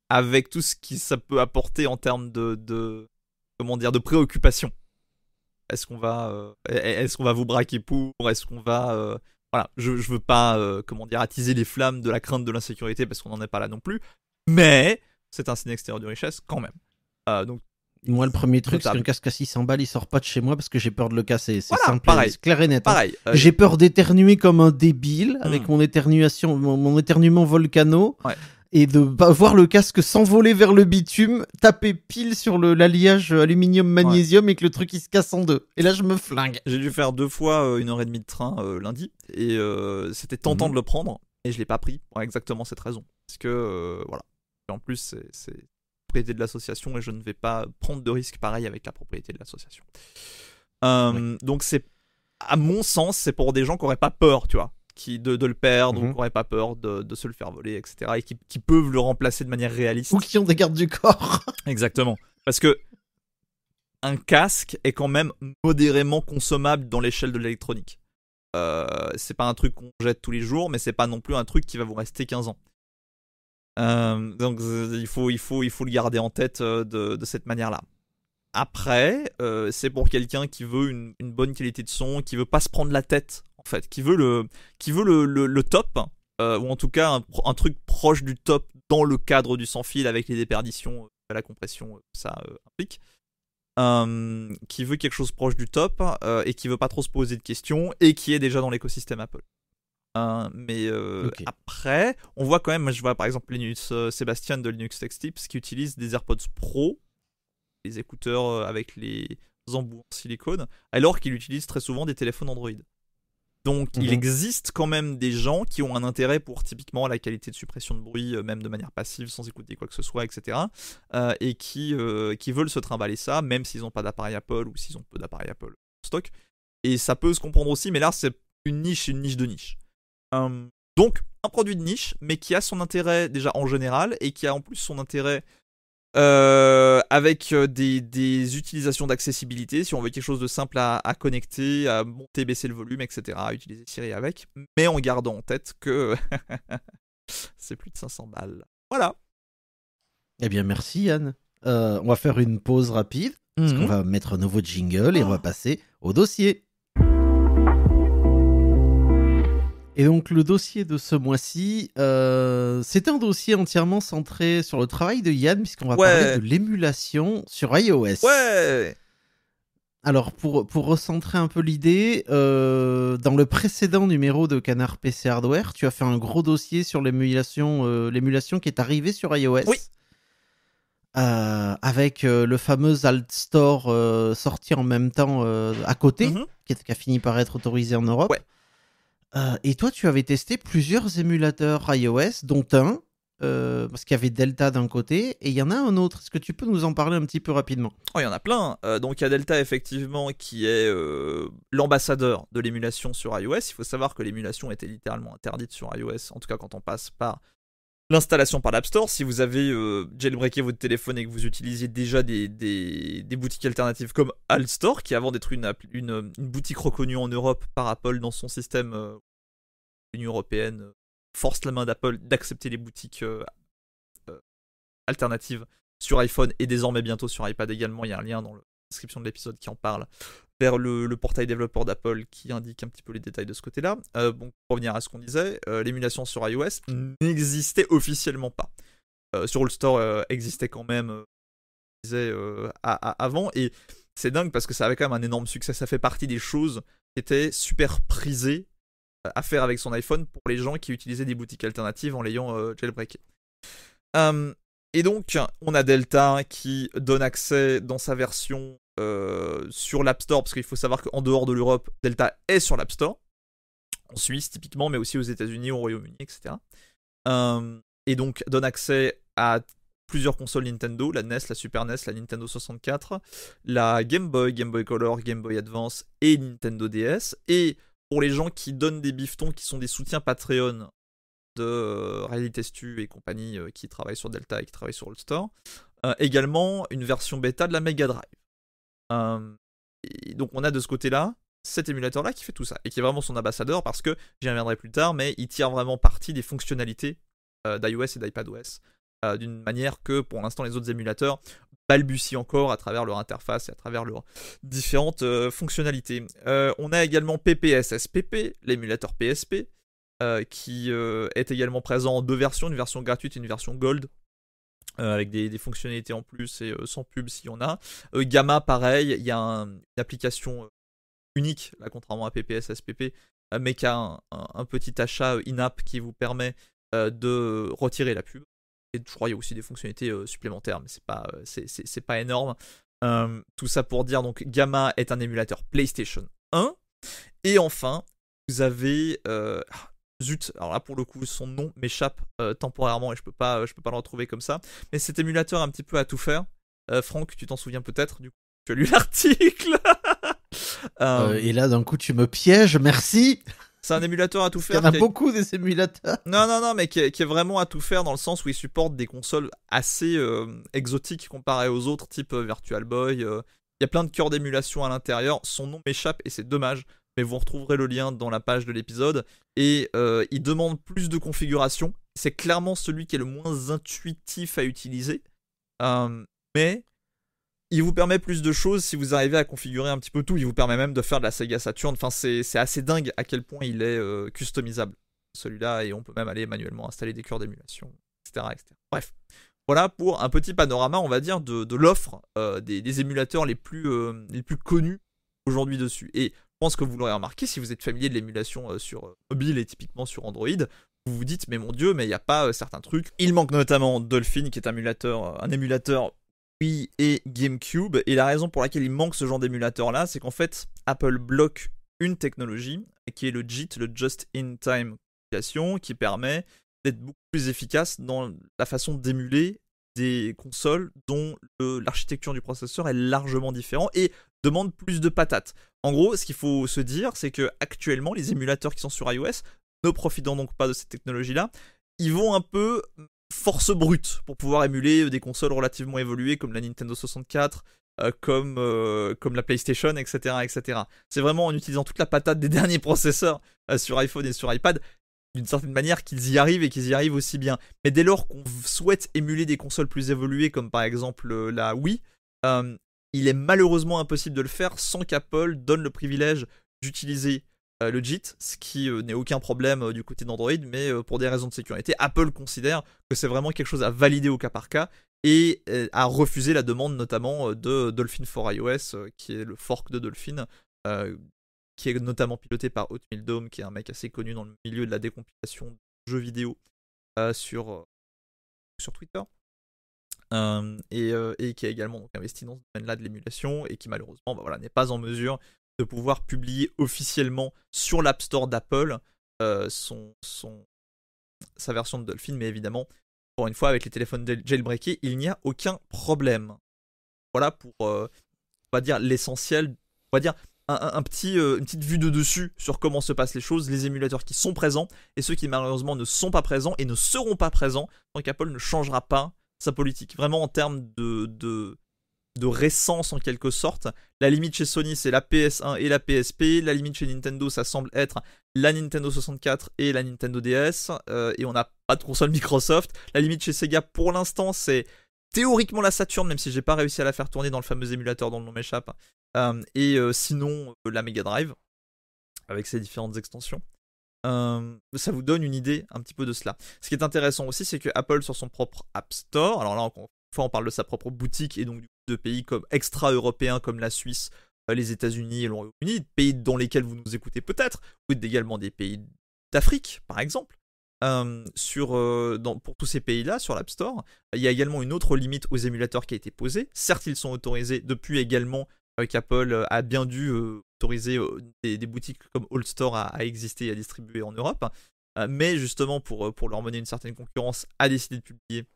Avec tout ce que ça peut apporter en termes de, comment dire, de préoccupation. Est-ce qu'on va, euh, est-ce qu'on va vous braquer pour Est-ce qu'on va, euh, voilà, je, je veux pas, comment dire, attiser les flammes de la crainte de l'insécurité parce qu'on n'en est pas là non plus mais c'est un signe extérieur de richesse quand même. Euh, donc, moi, le premier truc, c'est qu'un casque à 600 balles, il sort pas de chez moi parce que j'ai peur de le casser. C'est simple, pareil, clair et net. Hein. Euh, j'ai peur d'éternuer comme un débile avec hmm. mon éternuation, mon, éternuement volcano. et de voir le casque s'envoler vers le bitume, taper pile sur l'alliage aluminium-magnésium et que le truc il se casse en deux. Et là, je me flingue. J'ai dû faire deux fois euh, une heure et demie de train lundi et c'était tentant hmm. de le prendre et je l'ai pas pris pour exactement cette raison. Parce que voilà, en plus, c'est propriété de l'association et je ne vais pas prendre de risque pareil avec la propriété de l'association. Euh, donc c'est, à mon sens, c'est pour des gens qui n'auraient pas peur, tu vois, qui de, le perdre, mhm. qui n'auraient pas peur de, se le faire voler, etc. Et qui, peuvent le remplacer de manière réaliste. Ou qui ont des gardes du corps. Exactement. Parce que un casque est quand même modérément consommable dans l'échelle de l'électronique. Euh, c'est pas un truc qu'on jette tous les jours, mais c'est pas non plus un truc qui va vous rester 15 ans. Euh, donc euh, il faut, il, faut, il faut le garder en tête euh, de, cette manière-là. Après, c'est pour quelqu'un qui veut une, bonne qualité de son, qui veut pas se prendre la tête, en fait, qui veut le, qui veut le, le, top, ou en tout cas un, truc proche du top dans le cadre du sans fil avec les déperditions, euh, la compression, ça implique. qui veut quelque chose proche du top et qui veut pas trop se poser de questions et qui est déjà dans l'écosystème Apple. Hein, mais euh, après, on voit quand même, je vois par exemple Linux euh, Sébastien de Linux Tech Tips qui utilise des AirPods Pro, les écouteurs euh, avec les embouts en silicone, alors qu'il utilise très souvent des téléphones Android. Donc il mhm. existe quand même des gens qui ont un intérêt pour typiquement la qualité de suppression de bruit, même de manière passive, sans écouter quoi que ce soit, etc. et qui, qui veulent se trimballer ça, même s'ils n'ont pas d'appareil Apple ou s'ils ont peu d'appareil Apple en stock. Et ça peut se comprendre aussi, mais là c'est une niche, une niche de niche. Hum, donc, un produit de niche, mais qui a son intérêt déjà en général et qui a en plus son intérêt euh, avec euh, des, utilisations d'accessibilité, si on veut quelque chose de simple à, connecter, à monter, baisser le volume, etc., à utiliser Siri avec, mais en gardant en tête que c'est plus de 500 balles. Voilà. Eh bien, merci Yann. Euh, on va faire une pause rapide, parce qu'on mhm. va mettre un nouveau jingle et on va ah. passer au dossier. Et donc le dossier de ce mois-ci, euh, c'est un dossier entièrement centré sur le travail de Yann, puisqu'on va parler de l'émulation sur iOS. Ouais alors pour, pour recentrer un peu l'idée, euh, dans le précédent numéro de Canard PC Hardware, tu as fait un gros dossier sur l'émulation, euh, l'émulation qui est arrivée sur iOS. Oui. avec le fameux Alt Store sorti en même temps à côté, mm-hmm. qui, qui, a fini par être autorisé en Europe. Ouais. Euh, et toi, tu avais testé plusieurs émulateurs iOS, dont un, euh, parce qu'il y avait Delta d'un côté, et il y en a un autre. Est-ce que tu peux nous en parler un petit peu rapidement oh, il y en a plein. Hein. Euh, donc il y a Delta, effectivement, qui est l'ambassadeur de l'émulation sur iOS. Il faut savoir que l'émulation était littéralement interdite sur iOS, en tout cas quand on passe par l'installation par l'App Store. Si vous avez euh, jailbreaké votre téléphone et que vous utilisiez déjà des, boutiques alternatives comme Store, qui avant d'être une, boutique reconnue en Europe par Apple dans son système, euh, l'Union Européenne euh, force la main d'Apple d'accepter les boutiques euh, alternatives sur iPhone et désormais bientôt sur iPad également. Il y a un lien dans la description de l'épisode qui en parle vers le, portail développeur d'Apple qui indique un petit peu les détails de ce côté-là. Euh, bon, pour revenir à ce qu'on disait, euh, l'émulation sur iOS n'existait officiellement pas. Euh, sur le store existait quand même, disait, à, avant, et c'est dingue parce que ça avait quand même un énorme succès. Ça fait partie des choses qui étaient super prisées à faire avec son iPhone pour les gens qui utilisaient des boutiques alternatives en l'ayant jailbreaké. et donc, on a Delta qui donne accès dans sa version euh, sur l'App Store, parce qu'il faut savoir qu'en dehors de l'Europe, Delta est sur l'App Store, en Suisse typiquement, mais aussi aux États-Unis, au Royaume-Uni, etc. Euh, et donc donne accès à plusieurs consoles Nintendo, la NES, la Super NES, la Nintendo 64, la Game Boy, Game Boy Color, Game Boy Advance et Nintendo DS. Et pour les gens qui donnent des biftons, qui sont des soutiens Patreon de euh, Reality et compagnie qui travaillent sur Delta et qui travaillent sur All Store, également une version bêta de la Mega Drive. Hum, donc on a de ce côté-là cet émulateur-là qui fait tout ça et qui est vraiment son ambassadeur parce que, j'y reviendrai plus tard, mais il tire vraiment parti des fonctionnalités euh, d'iOS et d'iPadOS euh, d'une manière que pour l'instant les autres émulateurs balbutient encore à travers leur interface et à travers leurs différentes euh, fonctionnalités. on a également PPSSPP, l'émulateur PSP, qui est également présent en deux versions, une version gratuite et une version gold. Euh, avec des, fonctionnalités en plus et euh, sans pub s'il y en a. Euh, Gamma, pareil, il y a une application unique, là, contrairement à PPS, SPP, mais qui a un, petit achat in-app qui vous permet de retirer la pub. Et je crois qu'il y a aussi des fonctionnalités supplémentaires, mais c'est pas, c'est, pas énorme. tout ça pour dire, donc Gamma est un émulateur PlayStation 1. Et enfin, vous avez... Zut, alors là pour le coup son nom m'échappe euh, temporairement et je peux pas, euh, je peux pas le retrouver comme ça. Mais cet émulateur un petit peu à tout faire. Euh, Franck, tu t'en souviens peut-être du coup tu as lu l'article. et là d'un coup tu me pièges, merci. C'est un émulateur à tout faire. Il y en a, beaucoup des émulateurs. Non, non, non, mais qui est, qui est, vraiment à tout faire dans le sens où il supporte des consoles assez exotiques comparées aux autres, type Virtual Boy. Il y a plein de cœurs d'émulation à l'intérieur. Son nom m'échappe et c'est dommage mais vous retrouverez le lien dans la page de l'épisode. Et euh, il demande plus de configuration. C'est clairement celui qui est le moins intuitif à utiliser. Euh, mais il vous permet plus de choses si vous arrivez à configurer un petit peu tout. Il vous permet même de faire de la Sega Saturn. Enfin, c'est assez dingue à quel point il est euh, customisable, celui-là. Et on peut même aller manuellement installer des cœurs d'émulation, etc., Bref. Voilà pour un petit panorama, on va dire, de, l'offre des, des, émulateurs les plus, les plus connus aujourd'hui dessus. Et je pense que vous l'aurez remarqué, si vous êtes familier de l'émulation euh, sur euh, mobile et typiquement sur Android, vous vous dites mais mon dieu, mais il n'y a pas euh, certains trucs. Il manque notamment Dolphin qui est un émulateur, un Wii et GameCube. Et la raison pour laquelle il manque ce genre d'émulateur là, c'est qu'en fait Apple bloque une technologie qui est le JIT, le Just In Time compilation, qui permet d'être beaucoup plus efficace dans la façon d'émuler des consoles dont l'architecture du processeur est largement différente et demande plus de patates. En gros, ce qu'il faut se dire, c'est que actuellement, les émulateurs qui sont sur iOS, ne profitant donc pas de cette technologie-là, ils vont un peu mm, force brute pour pouvoir émuler euh, des consoles relativement évoluées comme la Nintendo 64, euh, euh, comme, la PlayStation, etc. etc. C'est vraiment en utilisant toute la patate des derniers processeurs sur iPhone et sur iPad, d'une certaine manière, qu'ils y arrivent et qu'ils y arrivent aussi bien. Mais dès lors qu'on souhaite émuler des consoles plus évoluées, comme par exemple la Wii, il est malheureusement impossible de le faire sans qu'Apple donne le privilège d'utiliser euh, le JIT, ce qui euh, n'est aucun problème euh, du côté d'Android, mais pour des raisons de sécurité, Apple considère que c'est vraiment quelque chose à valider au cas par cas et a refusé la demande notamment de Dolphin for iOS, qui est le fork de Dolphin, qui est notamment piloté par Hotmail Dome, qui est un mec assez connu dans le milieu de la décompilation de jeux vidéo sur, sur Twitter et, qui a également donc, investi dans ce domaine-là de l'émulation et qui malheureusement bah, voilà, n'est pas en mesure de pouvoir publier officiellement sur l'App Store d'Apple son, son, sa version de Dolphin, mais évidemment, pour une fois, avec les téléphones jailbreakés, il n'y a aucun problème. Voilà pour, on va dire, l'essentiel, on va dire, un, petit, une petite vue de dessus sur comment se passent les choses, les émulateurs qui sont présents et ceux qui malheureusement ne sont pas présents et ne seront pas présents tant qu'Apple ne changera pas sa politique. Vraiment en termes de, de, récence en quelque sorte. La limite chez Sony, c'est la PS1 et la PSP. La limite chez Nintendo, ça semble être la Nintendo 64 et la Nintendo DS. Euh, et on n'a pas de console Microsoft. La limite chez Sega, pour l'instant, c'est théoriquement la Saturn, même si j'ai pas réussi à la faire tourner dans le fameux émulateur dont le nom m'échappe. Euh, et euh, sinon, la Mega Drive, avec ses différentes extensions. Euh, ça vous donne une idée un petit peu de cela. Ce qui est intéressant aussi, c'est que Apple sur son propre App Store, alors là encore fois on parle de sa propre boutique et donc de pays comme extra-européens comme la Suisse, euh, les États-Unis et le royaume pays dans lesquels vous nous écoutez peut-être, ou également des pays d'Afrique par exemple. Euh, sur, pour tous ces pays-là, sur l'App Store, il y a également une autre limite aux émulateurs qui a été posée. Certes, ils sont autorisés depuis également qu'Apple a bien dû autorisé des, boutiques comme old Store à, exister et à distribuer en Europe. Hein. mais justement, pour, pour leur mener une certaine concurrence, a décidé de publier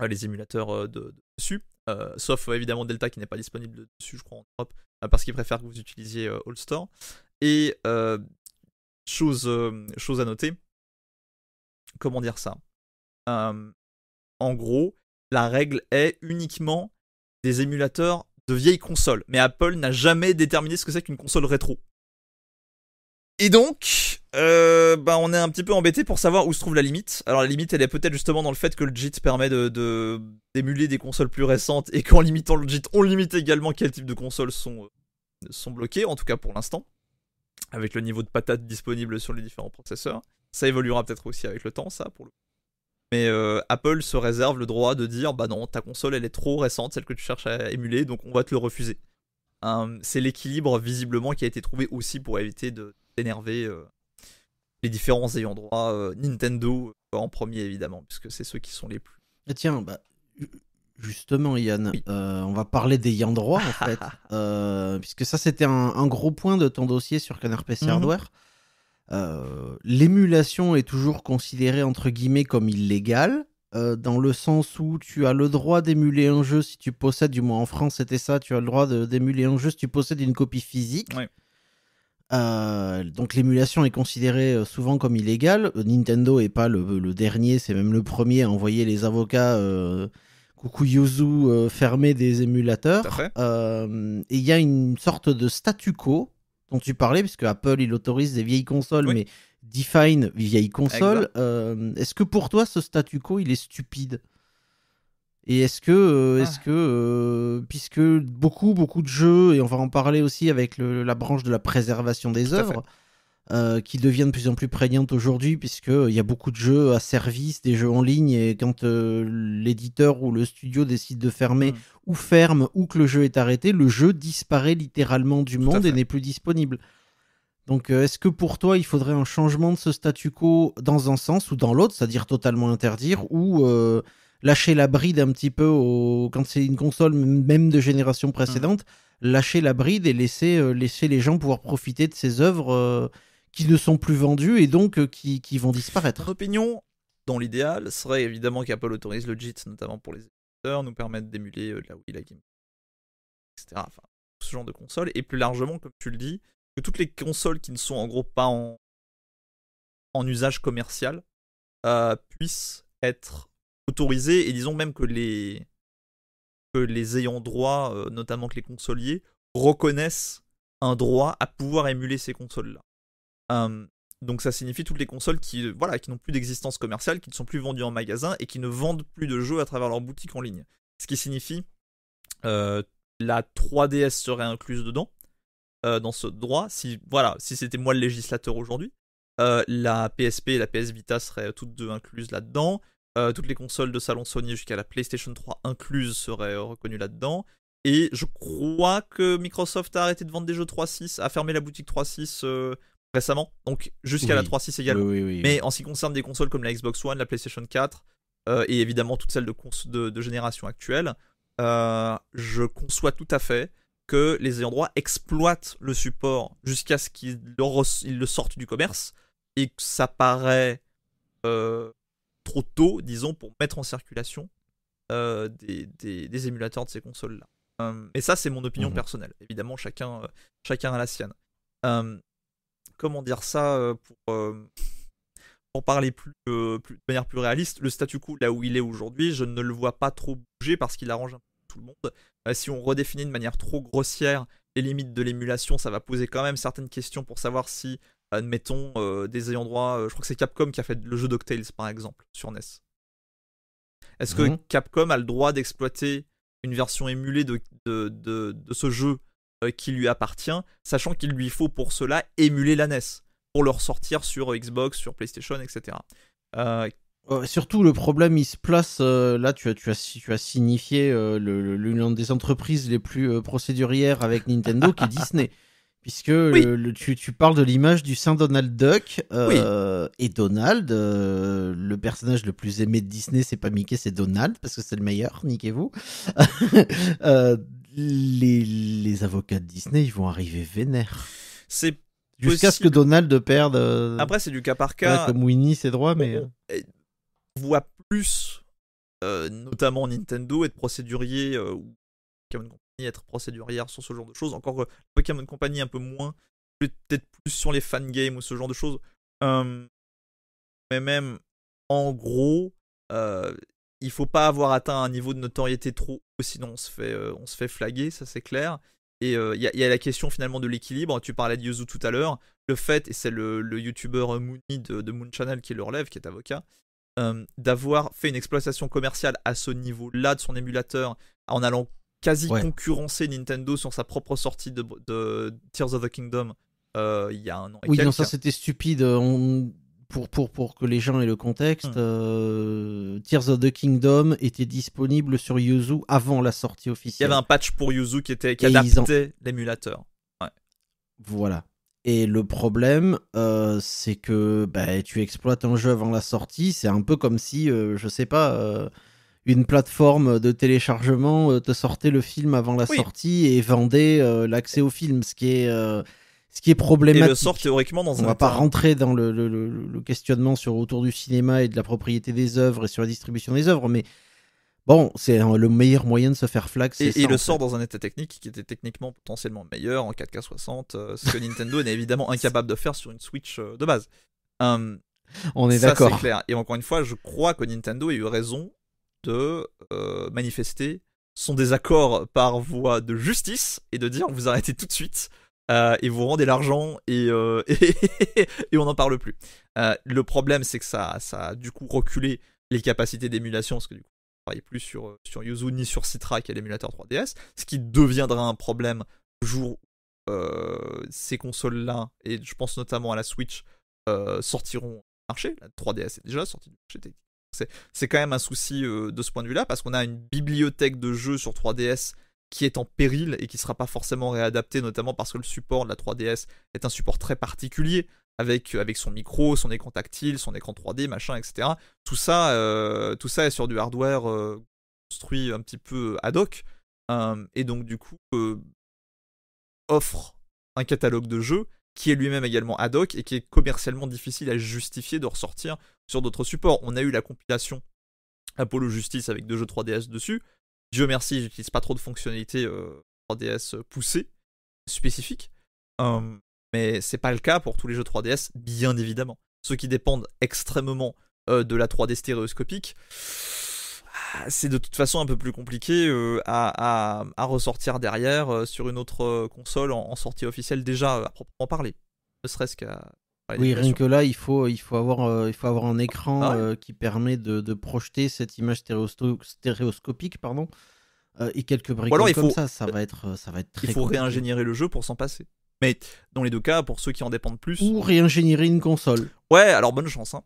euh, les émulateurs de, dessus. Euh, sauf euh, évidemment Delta qui n'est pas disponible dessus, je crois, en Europe, hein, parce qu'ils préfèrent que vous utilisiez old Store. Et chose, chose à noter, comment dire ça En gros, la règle est uniquement des émulateurs de vieilles consoles, mais Apple n'a jamais déterminé ce que c'est qu'une console rétro. Et donc, euh, ben, on est un petit peu embêté pour savoir où se trouve la limite. Alors la limite, elle est peut-être justement dans le fait que le JIT permet de d'émuler des consoles plus récentes et qu'en limitant le JIT, on limite également quel type de consoles sont, euh, sont bloquées, en tout cas pour l'instant, avec le niveau de patate disponible sur les différents processeurs. Ça évoluera peut-être aussi avec le temps, ça, pour le mais euh, Apple se réserve le droit de dire bah non, ta console elle est trop récente, celle que tu cherches à émuler, donc on va te le refuser. Hein, c'est l'équilibre visiblement qui a été trouvé aussi pour éviter de d'énerver euh, les différents ayants droit, euh, Nintendo en premier évidemment, puisque c'est ceux qui sont les plus. Et ah, tiens, bah, justement Yann, on va parler des droit en fait, puisque ça c'était un, gros point de ton dossier sur Canard PC mhm. Hardware. Euh, l'émulation est toujours considérée entre guillemets comme illégale, euh, dans le sens où tu as le droit d'émuler un jeu si tu possèdes, du moins en France c'était ça, tu as le droit d'émuler un jeu si tu possèdes une copie physique. Euh, donc l'émulation est considérée souvent comme illégale. Nintendo est pas le, dernier, c'est même le premier à envoyer les avocats coucou Yuzu fermer des émulateurs. et il y a une sorte de statu quo dont tu parlais, puisque Apple, il autorise des vieilles consoles, mais Define, vieilles consoles. Euh, est-ce que pour toi, ce statu quo, il est stupide et est-ce que, euh, est-ce ah. que euh, puisque beaucoup, beaucoup de jeux, et on va en parler aussi avec la branche de la préservation des œuvres, euh, qui devient de plus en plus prégnante aujourd'hui, puisqu'il euh, y a beaucoup de jeux à service, des jeux en ligne, et quand euh, l'éditeur ou le studio décide de fermer mm. ou ferme ou que le jeu est arrêté, le jeu disparaît littéralement du monde et n'est plus disponible. Donc est-ce que pour toi, il faudrait un changement de ce statu quo dans un sens ou dans l'autre, c'est-à-dire totalement interdire, ou lâcher la bride un petit peu quand c'est une console même de génération précédente, mm. lâcher la bride et laisser, laisser les gens pouvoir profiter de ces œuvres qui ne sont plus vendus et donc euh, qui, vont disparaître. Notre opinion, dans l'idéal, serait évidemment qu'Apple autorise le JIT, notamment pour les éditeurs, nous permettre d'émuler euh, la Wii, la Game, etc. Enfin, ce genre de consoles. Et plus largement, comme tu le dis, que toutes les consoles qui ne sont en gros pas en, usage commercial euh, puissent être autorisées et disons même que les, que les ayants droit, notamment que les consoliers, reconnaissent un droit à pouvoir émuler ces consoles-là. Hum, donc ça signifie toutes les consoles qui, euh, voilà, qui n'ont plus d'existence commerciale, qui ne sont plus vendues en magasin et qui ne vendent plus de jeux à travers leur boutique en ligne. Ce qui signifie euh, la 3DS serait incluse dedans, euh, dans ce droit, si, voilà, si c'était moi le législateur aujourd'hui. la PSP et la PS Vita seraient toutes deux incluses là-dedans. toutes les consoles de salon Sony jusqu'à la PlayStation 3 incluses seraient reconnues là-dedans. Et je crois que Microsoft a arrêté de vendre des jeux 3.6, a fermé la boutique 3.6 récemment, donc jusqu'à la 3.6 également. Mais en ce qui concerne des consoles comme la Xbox One, la PlayStation 4 euh, et évidemment toutes celles de, de, de génération actuelle, euh, je conçois tout à fait que les ayants droit exploitent le support jusqu'à ce qu'ils le, sortent du commerce et que ça paraît euh, trop tôt, disons, pour mettre en circulation des, émulateurs de ces consoles-là. Mais ça, c'est mon opinion mmh. personnelle. Évidemment, chacun, chacun a la sienne comment dire ça euh, euh, pour, parler euh, plus, de manière plus réaliste, le statu quo là où il est aujourd'hui, je ne le vois pas trop bouger parce qu'il arrange un peu tout le monde. si on redéfinit de manière trop grossière les limites de l'émulation, ça va poser quand même certaines questions pour savoir si, admettons, des ayants droit, je crois que c'est Capcom qui a fait le jeu DuckTales par exemple sur NES. Est-ce que mhm. Capcom a le droit d'exploiter une version émulée de, de ce jeu euh, qui lui appartient, sachant qu'il lui faut pour cela émuler la NES, pour le ressortir sur euh, Xbox, sur PlayStation, etc. Euh, surtout, le problème, il se place. là, tu as, tu as, tu as signifié l'une des entreprises les plus procédurières avec Nintendo, qui est Disney. Puisque tu, parles de l'image du Saint Donald Duck. Et Donald, le personnage le plus aimé de Disney, c'est pas Mickey, c'est Donald, parce que c'est le meilleur, niquez-vous. les, les avocats de Disney, ils vont arriver vénères. C'est Jusqu'à ce que Donald perde. Euh, Après, c'est du cas par cas. comme Winnie, c'est droit, mais. On euh. voit plus, euh, notamment Nintendo, être procédurier ou Pokémon Company, être procédurière sur ce genre de choses. Encore Pokémon Company un peu moins, peut-être plus sur les fan games ou ce genre de choses. mais même, en gros, il faut pas avoir atteint un niveau de notoriété trop haut, sinon on se fait, euh, on se fait flaguer, ça c'est clair. Et euh, il y, a la question finalement de l'équilibre. Tu parlais de Yuzu tout à l'heure. Le fait, et c'est le, le youtubeur euh, Mooney de, Moon Channel qui le relève, qui est avocat, d'avoir fait une exploitation commerciale à ce niveau-là de son émulateur en allant quasi concurrencer Nintendo sur sa propre sortie de, Tears of the Kingdom il y a un an. Et oui, ça hein. c'était stupide. On pour, pour, pour que les gens aient le contexte, hmm. euh, Tears of the Kingdom était disponible sur Yuzu avant la sortie officielle. Il y avait un patch pour Yuzu qui, était, qui adaptait l'émulateur. Voilà. Et le problème, euh, c'est que bah, tu exploites un jeu avant la sortie. C'est un peu comme si, je euh, je sais pas, une plateforme de téléchargement te sortait le film avant la sortie et vendait l'accès au film, ce qui est ce qui est problématique. Et le sort théoriquement dans on un. On va pas rentrer dans le, questionnement sur autour du cinéma et de la propriété des œuvres et sur la distribution des œuvres, mais bon, c'est le meilleur moyen de se faire flag. Et, ça, et le sort dans un état technique qui était techniquement potentiellement meilleur en 4K 60, euh, ce que Nintendo n'est évidemment incapable de faire sur une Switch euh, de base. Hum, on est d'accord. C'est clair. Et encore une fois, je crois que Nintendo a eu raison de euh, manifester son désaccord par voie de justice et de dire vous arrêtez tout de suite euh, et vous euh, rendez l'argent et, et, on n'en parle plus. Euh, le problème, c'est que ça, a du coup reculé les capacités d'émulation, parce que du coup, on ne travaille plus sur, sur Yuzu ni sur Citra, qui est l'émulateur 3DS, ce qui deviendra un problème le jour où ces consoles-là, et je pense notamment à la Switch, sortiront du marché. La 3DS est déjà sortie du marché C'est quand même un souci de ce point de vue-là, parce qu'on a une bibliothèque de jeux sur 3DS qui est en péril et qui ne sera pas forcément réadapté, notamment parce que le support de la 3DS est un support très particulier, avec, euh, avec son micro, son écran tactile, son écran 3D, machin, etc. Tout ça, euh, tout ça est sur du hardware euh, construit un petit peu ad hoc, et donc du coup offre un catalogue de jeux qui est lui-même également ad hoc et qui est commercialement difficile à justifier de ressortir sur d'autres supports. On a eu la compilation Apollo Justice avec deux jeux 3DS dessus, Dieu merci, j'utilise pas trop de fonctionnalités 3DS euh, poussées, spécifiques. Hum, mais c'est pas le cas pour tous les jeux 3DS, bien évidemment. Ceux qui dépendent extrêmement euh, de la 3D stéréoscopique, ah, c'est de toute façon un peu plus compliqué euh, à, ressortir derrière sur une autre console en, en sortie officielle déjà à proprement parler. Ne serait-ce qu'à oui, rien que là, il faut, il faut, avoir, euh, il faut avoir un écran ah euh, qui permet de, projeter cette image stéréoscopique pardon, euh, et quelques briques comme ça. Ça va être, ça va être très Il faut réingénier le jeu pour s'en passer. Mais dans les deux cas, pour ceux qui en dépendent plus. Ou réingénierer une console. Ouais, alors bonne chance. Hein.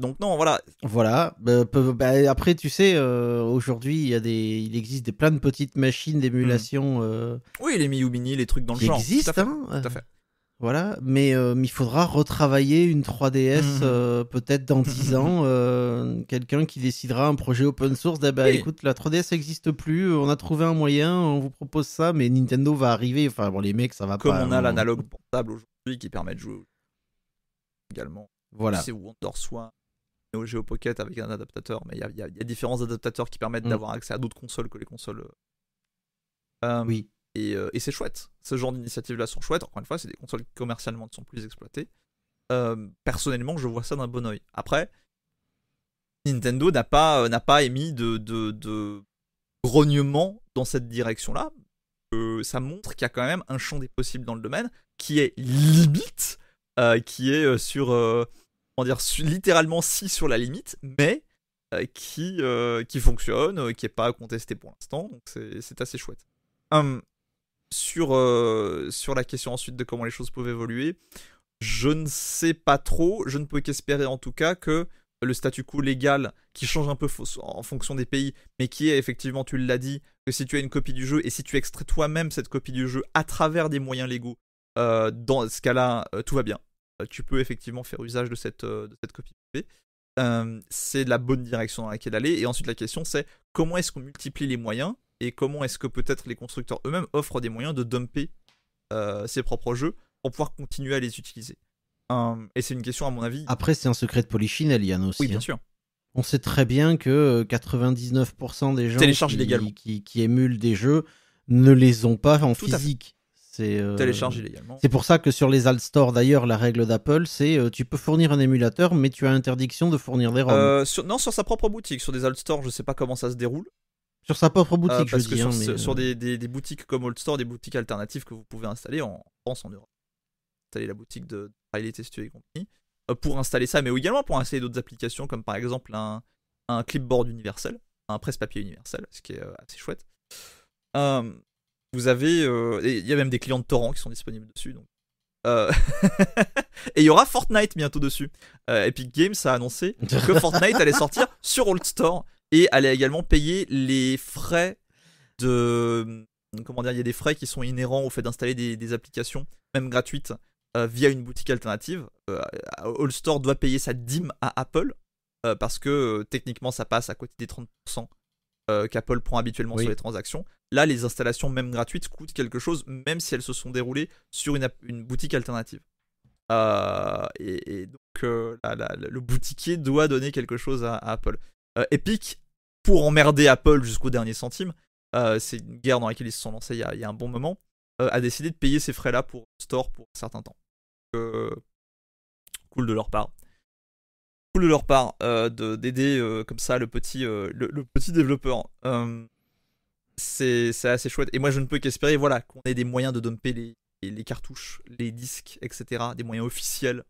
donc, non, voilà. Voilà. Bah, bah, après, tu sais, aujourd'hui, il, des... il existe des plein de petites machines mmh. d'émulation. Oui, les Miu Mini, les trucs dans le genre. Existe, Hein tout à fait. Voilà, euh, mais il faudra retravailler une 3DS mhm. euh, peut-être dans 10 ans. Euh, quelqu'un qui décidera un projet open source, ah écoute, la 3DS n'existe plus, on a trouvé un moyen, on vous propose ça, mais Nintendo va arriver. Enfin bon, les mecs, ça va Comme pas. Comme on a l'analogue portable aujourd'hui qui permet de jouer également. Voilà. C'est où on Neo Geo Pocket avec un adaptateur, mais il y, a, différents adaptateurs qui permettent mm. d'avoir accès à d'autres consoles que les consoles. oui. Euh, et, c'est chouette. Ce genre d'initiatives-là sont chouettes. Encore une fois, c'est des consoles qui commercialement ne sont plus exploitées. Euh, personnellement, je vois ça d'un bon oeil. Après, Nintendo n'a pas, euh, n'a pas émis de, de, de, grognement dans cette direction-là. ça montre qu'il y a quand même un champ des possibles dans le domaine qui est limite, qui est sur, comment dire, littéralement si sur la limite, mais qui, qui fonctionne, qui n'est pas contesté pour l'instant. Donc c'est assez chouette. Hum, sur, euh, sur la question ensuite de comment les choses peuvent évoluer, je ne sais pas trop, je ne peux qu'espérer en tout cas que le statu quo légal qui change un peu en fonction des pays, mais qui est effectivement, tu l'as dit, que si tu as une copie du jeu et si tu extrais toi-même cette copie du jeu à travers des moyens légaux, euh, dans ce cas-là, euh, tout va bien. tu peux effectivement faire usage de cette, de cette copie c'est la bonne direction dans laquelle aller. Et ensuite, la question, c'est comment est-ce qu'on multiplie les moyens et comment est-ce que peut-être les constructeurs eux-mêmes offrent des moyens de dumper euh, ses propres jeux pour pouvoir continuer à les utiliser. Hum, et c'est une question à mon avis. Après, c'est un secret de Polychine, Eliane aussi. Oui, bien hein. sûr. On sait très bien que 99% euh, des gens qui, qui, émulent des jeux ne les ont pas en physique. C'est euh, C'est pour ça que sur les alt store d'ailleurs, la règle d'Apple, c'est tu peux fournir un émulateur, mais tu as interdiction de fournir des ROMs Non, sur sa propre boutique, sur des alt stores je sais pas comment ça se déroule. Sur sa propre euh, boutique, je que sur, hein, euh. des, boutiques comme Old Store, des boutiques alternatives que vous pouvez installer en France, en Europe. Installer la boutique de Riley Testu et compagnie. Euh, pour installer ça, mais également pour installer d'autres applications, comme par exemple un, clipboard universel, un presse-papier universel, ce qui est assez chouette. vous avez. Il y a même des clients de torrent qui sont disponibles dessus. Donc. et il y aura Fortnite bientôt dessus. Epic Games a annoncé que Fortnite allait sortir sur Old Store et elle également payer les frais de comment dire, il y a des frais qui sont inhérents au fait d'installer des, applications, même gratuites, euh, via une boutique alternative. Euh, All Store doit payer sa dîme à Apple, euh, parce que techniquement ça passe à côté des 30% qu'Apple prend habituellement sur les transactions. Là, les installations, même gratuites, coûtent quelque chose, même si elles se sont déroulées sur une, boutique alternative. Et, donc, le boutiquier doit donner quelque chose à Apple. Euh, Epic pour emmerder Apple jusqu'au dernier centime. Euh, c'est une guerre dans laquelle ils se sont lancés il y a, un bon moment. Euh, a décidé de payer ces frais-là pour Store pour un certain temps. cool de leur part cool de leur part d'aider comme ça le petit, le, petit développeur. c'est assez chouette. Et moi, je ne peux qu'espérer voilà, qu'on ait des moyens de dumper les, les, cartouches, les disques, etc. Des moyens officiels.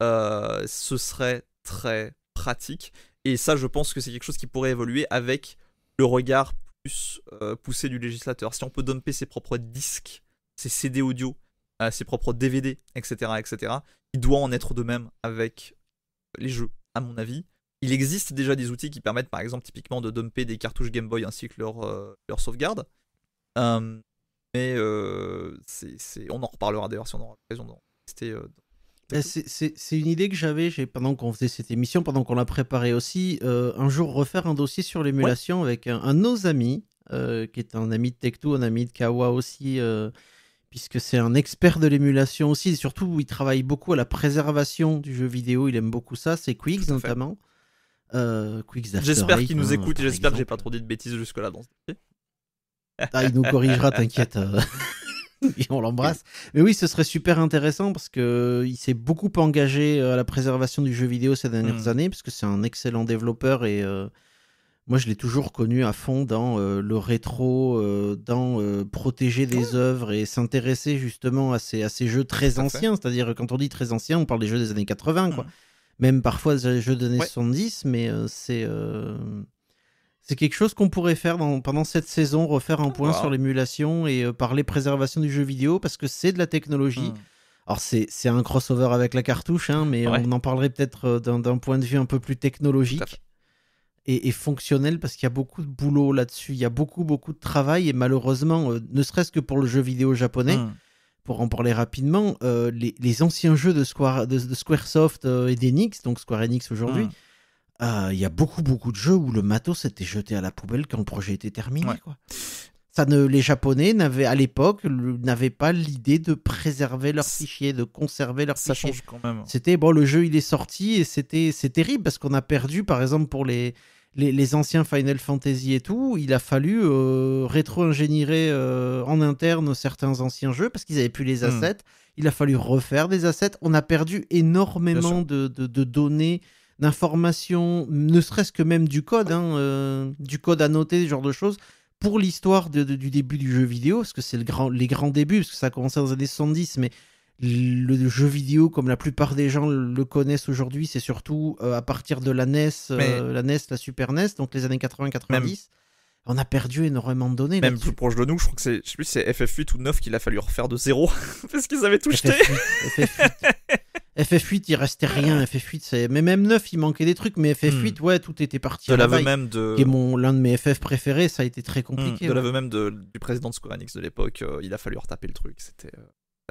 ce serait très pratique. Et ça, je pense que c'est quelque chose qui pourrait évoluer avec le regard plus euh, poussé du législateur. Si on peut dumper ses propres disques, ses CD audio, euh, ses propres DVD, etc., etc., il doit en être de même avec les jeux, à mon avis. Il existe déjà des outils qui permettent, par exemple, typiquement de dumper des cartouches Game Boy ainsi que leur, sauvegardes. Euh, sauvegarde. mais c'est, on en reparlera d'ailleurs si on aura l'occasion d'en tester euh, c'est une idée que j'avais pendant qu'on faisait cette émission, pendant qu'on la préparait aussi, euh, un jour refaire un dossier sur l'émulation avec un, de nos amis, euh, qui est un ami de tech un ami de Kawa aussi, puisque c'est un expert de l'émulation aussi, et surtout il travaille beaucoup à la préservation du jeu vidéo, il aime beaucoup ça, c'est Quicks notamment. J'espère qu'il nous hein, écoute j'espère que j'ai pas trop dit de bêtises jusque-là dans ah, il nous corrigera, t'inquiète. on l'embrasse. Mais oui, ce serait super intéressant parce que euh, il s'est beaucoup engagé euh, à la préservation du jeu vidéo ces dernières mm. années, parce que c'est un excellent développeur et euh, moi je l'ai toujours connu à fond dans le rétro, dans protéger les ah. œuvres et s'intéresser justement à ces, jeux très anciens. C'est-à-dire quand on dit très anciens, on parle des jeux des années 80, quoi. Mm. Même parfois des jeux des années 70, mais c'est c'est quelque chose qu'on pourrait faire pendant cette saison, refaire un point ah. sur l'émulation et euh, parler préservation du jeu vidéo parce que c'est de la technologie. Hmm. Alors c'est un crossover avec la cartouche, hein, mais on en parlerait peut-être euh, d'un point de vue un peu plus technologique et, fonctionnel, parce qu'il y a beaucoup de boulot là-dessus, il y a beaucoup, beaucoup de travail, et malheureusement, euh, ne serait-ce que pour le jeu vidéo japonais, hmm. pour en parler rapidement, les, anciens jeux de, Square, de, Squaresoft et d'Enix, donc Square Enix aujourd'hui, hmm. Ah, il y a beaucoup, beaucoup de jeux où le matos s'était jeté à la poubelle quand le projet était terminé. Quoi. Ça ne, les Japonais n'avaient à l'époque n'avaient pas l'idée de préserver leurs fichiers, de conserver leurs fichiers. quand même. C'était bon, le jeu il est sorti et c'était c'est terrible parce qu'on a perdu par exemple pour les, les, anciens Final Fantasy et tout, il a fallu euh, rétro-ingénierer euh, en interne certains anciens jeux parce qu'ils n'avaient plus les hmm. assets. Il a fallu refaire des assets. On a perdu énormément de, de, de données d'informations, ne serait-ce que même du code, hein, euh, du code à noter, ce genre de choses, pour l'histoire du début du jeu vidéo, parce que c'est le grand, les grands débuts, parce que ça a commencé dans les années 70, mais le jeu vidéo, comme la plupart des gens le connaissent aujourd'hui, c'est surtout euh, à partir de la NES, euh, la NES, la Super NES, donc les années 80-90. On a perdu énormément de données. Même plus proche de nous, je crois que c'est, FF8 ou 9 qu'il a fallu refaire de zéro parce qu'ils avaient tout jeté. FF8, il restait rien. FF8, c'est... mais même 9, il manquait des trucs. Mais FF8, hmm. ouais, tout était parti. De l'aveu même de. mon, l'un de mes FF préférés, ça a été très hmm, compliqué. de l'aveu même du président de Square Enix de l'époque, euh, il a fallu retaper le truc. C'était euh,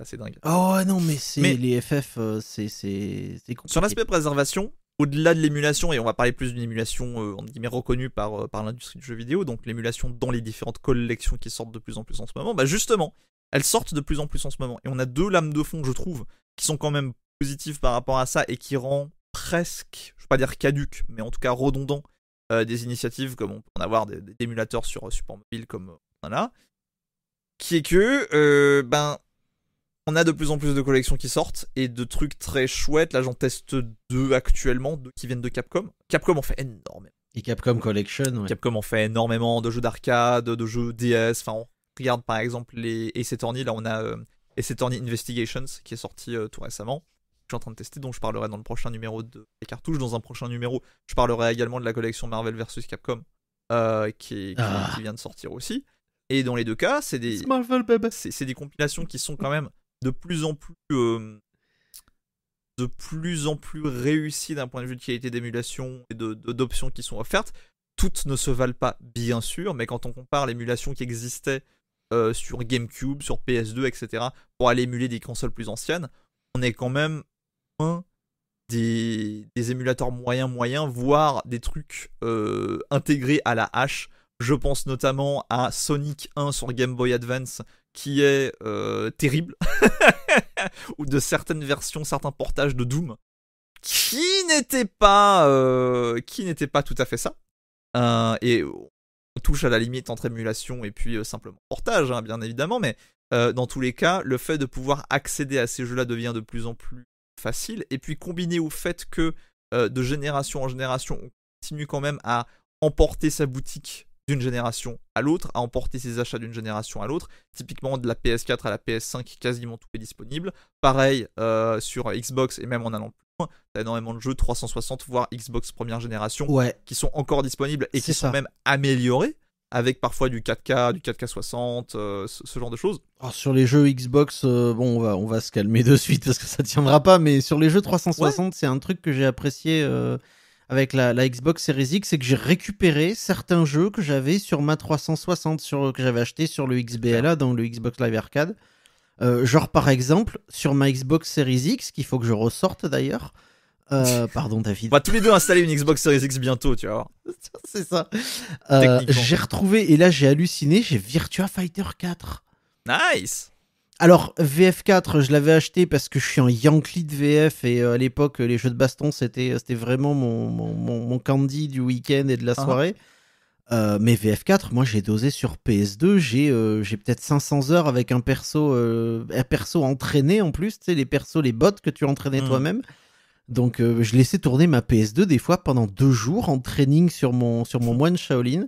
assez dingue. Oh non, mais, c'est... les FF, euh, c'est, Sur l'aspect préservation, au-delà de l'émulation, et on va parler plus d'une émulation entre guillemets reconnue par, par l'industrie du jeu vidéo, donc l'émulation dans les différentes collections qui sortent de plus en plus en ce moment, bah justement, elles sortent de plus en plus en ce moment. Et on a deux lames de fond, je trouve, qui sont quand même positif par rapport à ça et qui rend presque, je ne vais pas dire caduque, mais en tout cas redondant euh, des initiatives comme on peut en avoir des, émulateurs sur euh, support mobile comme euh, on a qui est que ben on a de plus en plus de collections qui sortent et de trucs très chouettes. Là, j'en teste deux actuellement, qui viennent de Capcom. Capcom en fait énormément. Et Capcom Collection. Capcom en fait énormément de jeux d'arcade, de jeux DS. Enfin, on regarde par exemple les Ace Attorney. Là, on a Ace Attorney Investigations qui est sorti tout récemment en train de tester, dont je parlerai dans le prochain numéro de les cartouches. Dans un prochain numéro, je parlerai également de la collection Marvel vs Capcom euh, ah. qui, vient de sortir aussi. Et dans les deux cas, c'est des c'est, des compilations qui sont quand même de plus en plus euh, de plus en plus réussies d'un point de vue de qualité d'émulation et de, d'options qui sont offertes. Toutes ne se valent pas, bien sûr, mais quand on compare l'émulation qui existait euh, sur GameCube, sur PS2, etc., pour aller émuler des consoles plus anciennes, on est quand même des, émulateurs moyens moyens, voire des trucs euh, intégrés à la hache. Je pense notamment à Sonic 1 sur Game Boy Advance, qui est euh, terrible, ou de certaines versions, certains portages de Doom, qui n'étaient pas, euh, qui n'étaient pas tout à fait ça. et on touche à la limite entre émulation et puis simplement portage, hein, bien évidemment, mais dans tous les cas, le fait de pouvoir accéder à ces jeux-là devient de plus en plus facile, et puis combiné au fait que euh, de génération en génération, on continue quand même à emporter sa boutique d'une génération à l'autre, à emporter ses achats d'une génération à l'autre. Typiquement de la PS4 à la PS5, quasiment tout est disponible. Pareil euh, sur Xbox et même en allant plus loin, a énormément de jeux 360 voire Xbox première génération qui sont encore disponibles et qui sont même améliorés avec parfois du 4K, du 4K 60, euh, ce, genre de choses. Alors sur les jeux Xbox, euh, bon, on va, on va se calmer de suite parce que ça ne tiendra pas, mais sur les jeux 360, c'est un truc que j'ai apprécié euh, avec la, Xbox Series X, c'est que j'ai récupéré certains jeux que j'avais sur ma 360, sur, que j'avais acheté sur le XBLA, dans le Xbox Live Arcade. genre par exemple, sur ma Xbox Series X, qu'il faut que je ressorte d'ailleurs, euh, pardon, David. On va tous les deux installer une Xbox Series X bientôt, tu vois. C'est ça. Euh, j'ai retrouvé, et là j'ai halluciné, j'ai Virtua Fighter 4. Nice! Alors, VF4, je l'avais acheté parce que je suis un Yankee de VF et euh, à l'époque, les jeux de baston, c'était vraiment mon, candy du week-end et de la ah. soirée. mais VF4, moi, j'ai dosé sur PS2. J'ai peut-être 500 heures avec un perso, un perso entraîné en plus, tu sais, les persos, les bots que tu entraînais hmm. toi-même. Donc euh, je laissais tourner ma PS2 des fois pendant deux jours en training sur mon, sur mon moine Shaolin.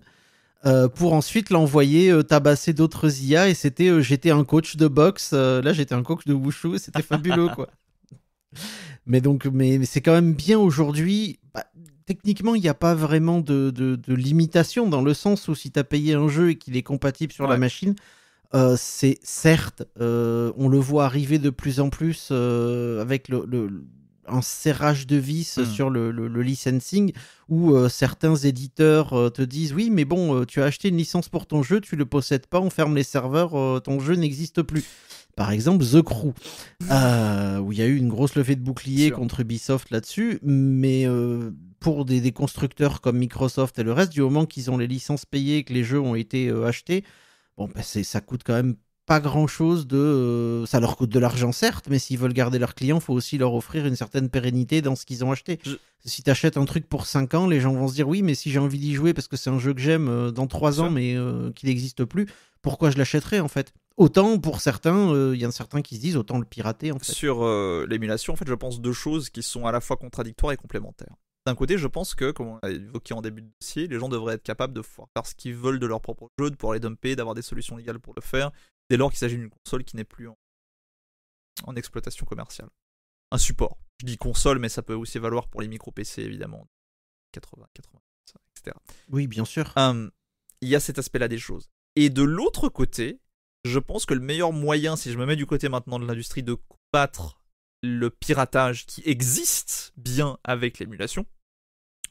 Euh, pour ensuite l'envoyer euh, tabasser d'autres IA et c'était j'étais un coach de boxe là j'étais un coach de wushu c'était fabuleux quoi mais donc mais, c'est quand même bien aujourd'hui bah, techniquement il n'y a pas vraiment de, de, limitation dans le sens où si tu as payé un jeu et qu'il est compatible sur la machine c'est certes, on le voit arriver de plus en plus avec le, un serrage de vis hmm. sur le, le, licensing où euh, certains éditeurs euh, te disent oui mais bon euh, tu as acheté une licence pour ton jeu tu le possèdes pas on ferme les serveurs ton jeu n'existe plus par exemple The Crew où il y a eu une grosse levée de bouclier contre Ubisoft là-dessus mais pour des, constructeurs comme Microsoft et le reste du moment qu'ils ont les licences payées et que les jeux ont été achetés bon bah, ça coûte quand même pas grand chose de. Euh, ça leur coûte de l'argent, certes, mais s'ils veulent garder leurs clients, faut aussi leur offrir une certaine pérennité dans ce qu'ils ont acheté. Si tu achètes un truc pour 5 ans, les gens vont se dire oui, mais si j'ai envie d'y jouer parce que c'est un jeu que j'aime euh, dans 3 ans, mais qui euh, qu'il n'existe plus, pourquoi je l'achèterais en fait Autant pour certains, il y en a certains qui se disent autant le pirater en fait. Sur l'émulation, en fait, je pense deux choses qui sont à la fois contradictoires et complémentaires. D'un côté, je pense que, comme on l'a évoqué en début de dossier, les gens devraient être capables de faire ce qu'ils veulent de leur propre jeu, de pouvoir les dumper, d'avoir des solutions légales pour le faire, dès lors qu'il s'agit d'une console qui n'est plus en, exploitation commerciale. Un support. Je dis console, mais ça peut aussi valoir pour les micro-PC, évidemment. 80, 80, etc. Oui, bien sûr. Hum, il y a cet aspect-là des choses. Et de l'autre côté, je pense que le meilleur moyen, si je me mets du côté maintenant de l'industrie, de combattre le piratage qui existe bien avec l'émulation,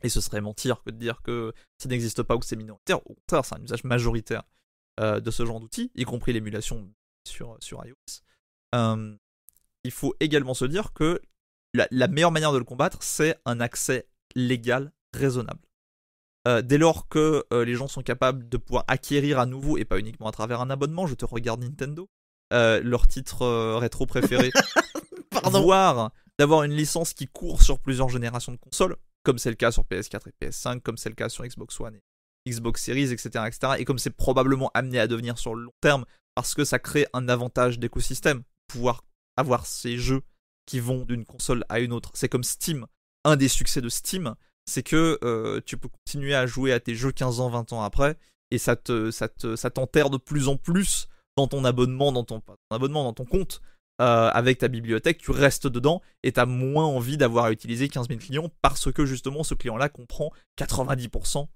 et ce serait mentir que de dire que ça n'existe pas ou que c'est minoritaire, au contraire, c'est un usage majoritaire euh, de ce genre d'outils, y compris l'émulation sur, sur iOS, euh, il faut également se dire que la, meilleure manière de le combattre, c'est un accès légal raisonnable. Euh, dès lors que les gens sont capables de pouvoir acquérir à nouveau, et pas uniquement à travers un abonnement, je te regarde Nintendo, leur titre rétro préféré, voire d'avoir une licence qui court sur plusieurs générations de consoles, comme c'est le cas sur PS4 et PS5, comme c'est le cas sur Xbox One Xbox Series, etc., etc. Et comme c'est probablement amené à devenir sur le long terme, parce que ça crée un avantage d'écosystème, pouvoir avoir ces jeux qui vont d'une console à une autre. C'est comme Steam. Un des succès de Steam, c'est que euh, tu peux continuer à jouer à tes jeux 15 ans, 20 ans après, et ça te, ça te, ça t'enterre de plus en plus dans ton abonnement, dans ton, abonnement, dans ton compte. Euh, avec ta bibliothèque, tu restes dedans et tu as moins envie d'avoir à utiliser 15 000 clients parce que justement ce client-là comprend 90%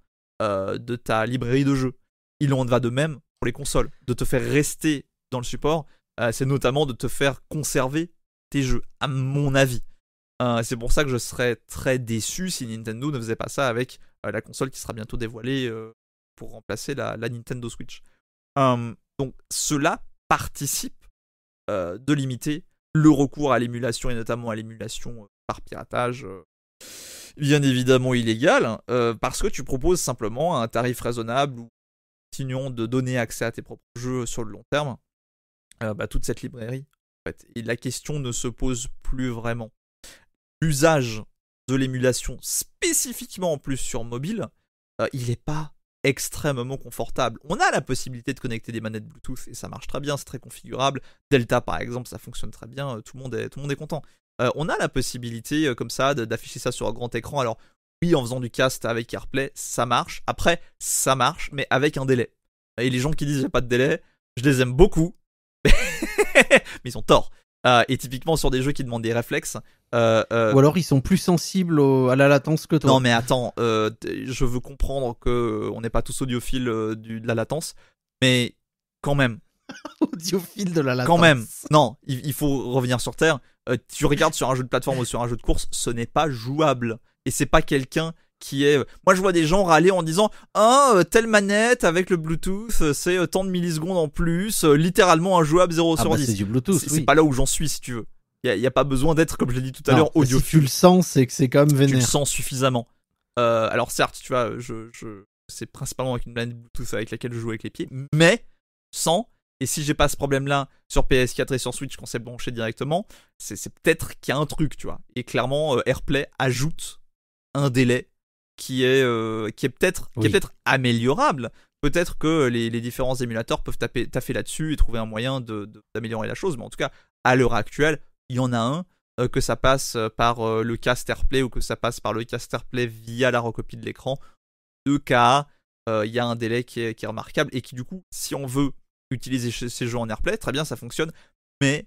euh, de ta librairie de jeux. Il en va de même pour les consoles. De te faire rester dans le support, euh, c'est notamment de te faire conserver tes jeux, à mon avis. Euh, c'est pour ça que je serais très déçu si Nintendo ne faisait pas ça avec la console qui sera bientôt dévoilée pour remplacer la Nintendo Switch. donc cela participe de limiter le recours à l'émulation et notamment à l'émulation par piratage bien évidemment illégal, hein, euh, parce que tu proposes simplement un tarif raisonnable ou continuons de donner accès à tes propres jeux sur le long terme, euh, bah, toute cette librairie. En fait. Et la question ne se pose plus vraiment. L'usage de l'émulation, spécifiquement en plus sur mobile, euh, il n'est pas extrêmement confortable. On a la possibilité de connecter des manettes Bluetooth et ça marche très bien, c'est très configurable. Delta par exemple, ça fonctionne très bien, tout le monde est, tout le monde est content. Euh, on a la possibilité euh, comme ça d'afficher ça sur un grand écran. Alors oui, en faisant du cast avec AirPlay, ça marche. Après, ça marche, mais avec un délai. Et les gens qui disent j'ai pas de délai, je les aime beaucoup, mais ils ont tort. Euh, et typiquement sur des jeux qui demandent des réflexes. Ou alors ils sont plus sensibles à la latence que toi. Non mais attends, je veux comprendre que on n'est pas tous audiophiles de la latence, mais quand même. audiophile de la latence. Quand même. Non, il faut revenir sur terre. Euh, tu regardes sur un jeu de plateforme ou sur un jeu de course, ce n'est pas jouable. Et c'est pas quelqu'un qui est. Euh, moi, je vois des gens râler en disant Ah, euh, telle manette avec le Bluetooth, c'est tant de millisecondes en plus, littéralement un jouable 0 ah sur 10. Bah, c'est du Bluetooth. C'est pas là où j'en suis, si tu veux. Il n'y a, pas besoin d'être, comme je l'ai dit tout à l'heure, audio. Si tu le sens, c'est que c'est quand même vénère. Tu le sens suffisamment. alors, certes, tu vois, je, je... c'est principalement avec une manette Bluetooth avec laquelle je joue avec les pieds, mais sans et si j'ai pas ce problème-là sur PS4 et sur Switch qu'on s'est branché directement, c'est, peut-être qu'il y a un truc, tu vois. Et clairement, euh, AirPlay ajoute un délai qui est, euh, est peut-être peut améliorable. Peut-être que les, différents émulateurs peuvent taper, taffer là-dessus et trouver un moyen de, d'améliorer la chose. Mais en tout cas, à l'heure actuelle, il y en a un. Euh, que ça passe par le cast AirPlay ou que ça passe par le cast AirPlay via la recopie de l'écran. Deux cas, il y a un délai qui est remarquable et qui, du coup, si on veut utiliser ces jeux en airplay, très bien, ça fonctionne, mais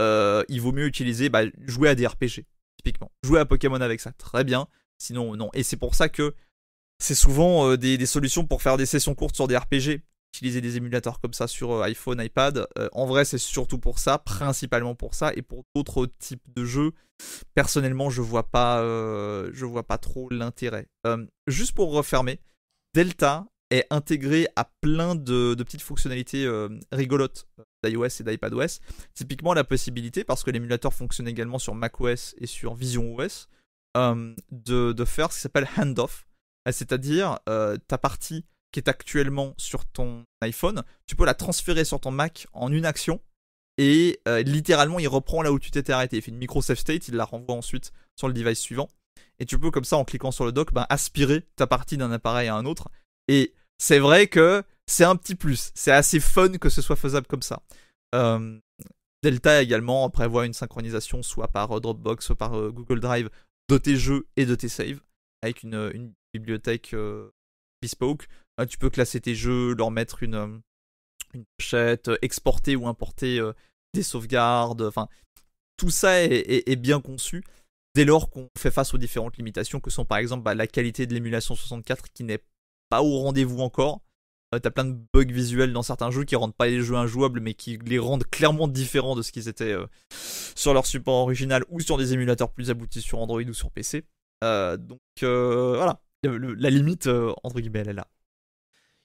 euh, il vaut mieux utiliser, bah, jouer à des RPG, typiquement. Jouer à Pokémon avec ça, très bien, sinon non. Et c'est pour ça que c'est souvent euh, des, solutions pour faire des sessions courtes sur des RPG. Utiliser des émulateurs comme ça sur euh, iPhone, iPad. en vrai, c'est surtout pour ça, principalement pour ça, et pour d'autres types de jeux. Personnellement, je vois pas, je vois pas trop l'intérêt. juste pour refermer, Delta est intégré à plein de, petites fonctionnalités euh, rigolotes euh, d'iOS et d'iPadOS. Typiquement la possibilité, parce que l'émulateur fonctionne également sur macOS et sur VisionOS, euh, de, faire ce qui s'appelle handoff, euh, c'est-à-dire ta partie qui est actuellement sur ton iPhone, tu peux la transférer sur ton Mac en une action. Et littéralement, il reprend là où tu t'étais arrêté. Il fait une micro save state, il la renvoie ensuite sur le device suivant. Et tu peux comme ça, en cliquant sur le dock, ben, aspirer ta partie d'un appareil à un autre. Et c'est vrai que c'est un petit plus. C'est assez fun que ce soit faisable comme ça. Euh, Delta également prévoit une synchronisation soit par euh, Dropbox, soit par euh, Google Drive de tes jeux et de tes saves, avec une, bibliothèque bespoke. tu peux classer tes jeux, leur mettre une, pochette, exporter ou importer des sauvegardes. Enfin, tout ça est, bien conçu dès lors qu'on fait face aux différentes limitations que sont par exemple bah, la qualité de l'émulation 64 qui n'est pas pas au rendez-vous encore. Euh, t'as plein de bugs visuels dans certains jeux qui rendent pas les jeux injouables, mais qui les rendent clairement différents de ce qu'ils étaient euh, sur leur support original ou sur des émulateurs plus aboutis sur Android ou sur PC. Euh, donc voilà, la limite, entre guillemets, elle est là.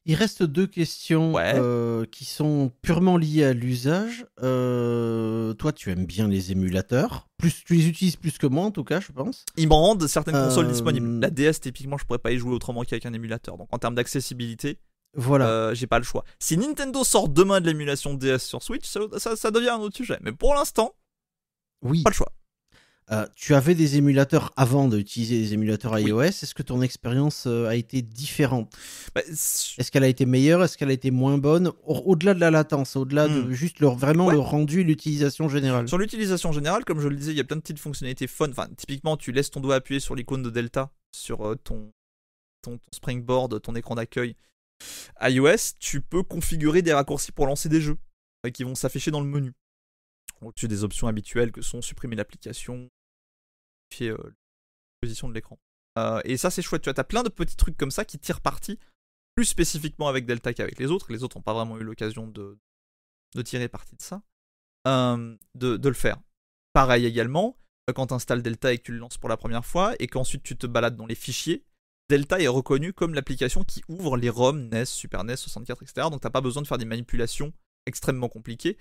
Il reste deux questions euh, qui sont purement liées à l'usage. Euh, toi, tu aimes bien les émulateurs. Plus, tu les utilises plus que moi, en tout cas, je pense. Ils me rendent certaines consoles euh, disponibles. La DS, typiquement, je pourrais pas y jouer autrement qu'avec un émulateur. Donc, en termes d'accessibilité, voilà. j'ai pas le choix. Si Nintendo sort demain de l'émulation DS sur Switch, ça, devient un autre sujet. Mais pour l'instant, oui. pas le choix. Euh, tu avais des émulateurs avant d'utiliser des émulateurs iOS. Est-ce que ton expérience euh, a été différente bah, Est-ce qu'elle a été meilleure Est-ce qu'elle a été moins bonne Au-delà de la latence, au-delà de hmm. juste le, vraiment le rendu et l'utilisation générale. Sur l'utilisation générale, comme je le disais, il y a plein de petites fonctionnalités fun. Enfin, typiquement, tu laisses ton doigt appuyer sur l'icône de Delta sur euh, ton, ton, springboard, ton écran d'accueil iOS, tu peux configurer des raccourcis pour lancer des jeux qui vont s'afficher dans le menu. Au-dessus des options habituelles que sont supprimer l'application, la position de l'écran. Euh, et ça, c'est chouette. Tu vois, as plein de petits trucs comme ça qui tirent parti, plus spécifiquement avec Delta qu'avec les autres. Les autres n'ont pas vraiment eu l'occasion de, de, tirer parti de ça, de, le faire. Pareil également, euh, quand tu installes Delta et que tu le lances pour la première fois, et qu'ensuite tu te balades dans les fichiers, Delta est reconnu comme l'application qui ouvre les ROM NES, Super NES, 64, etc. Donc t'as pas besoin de faire des manipulations extrêmement compliquées.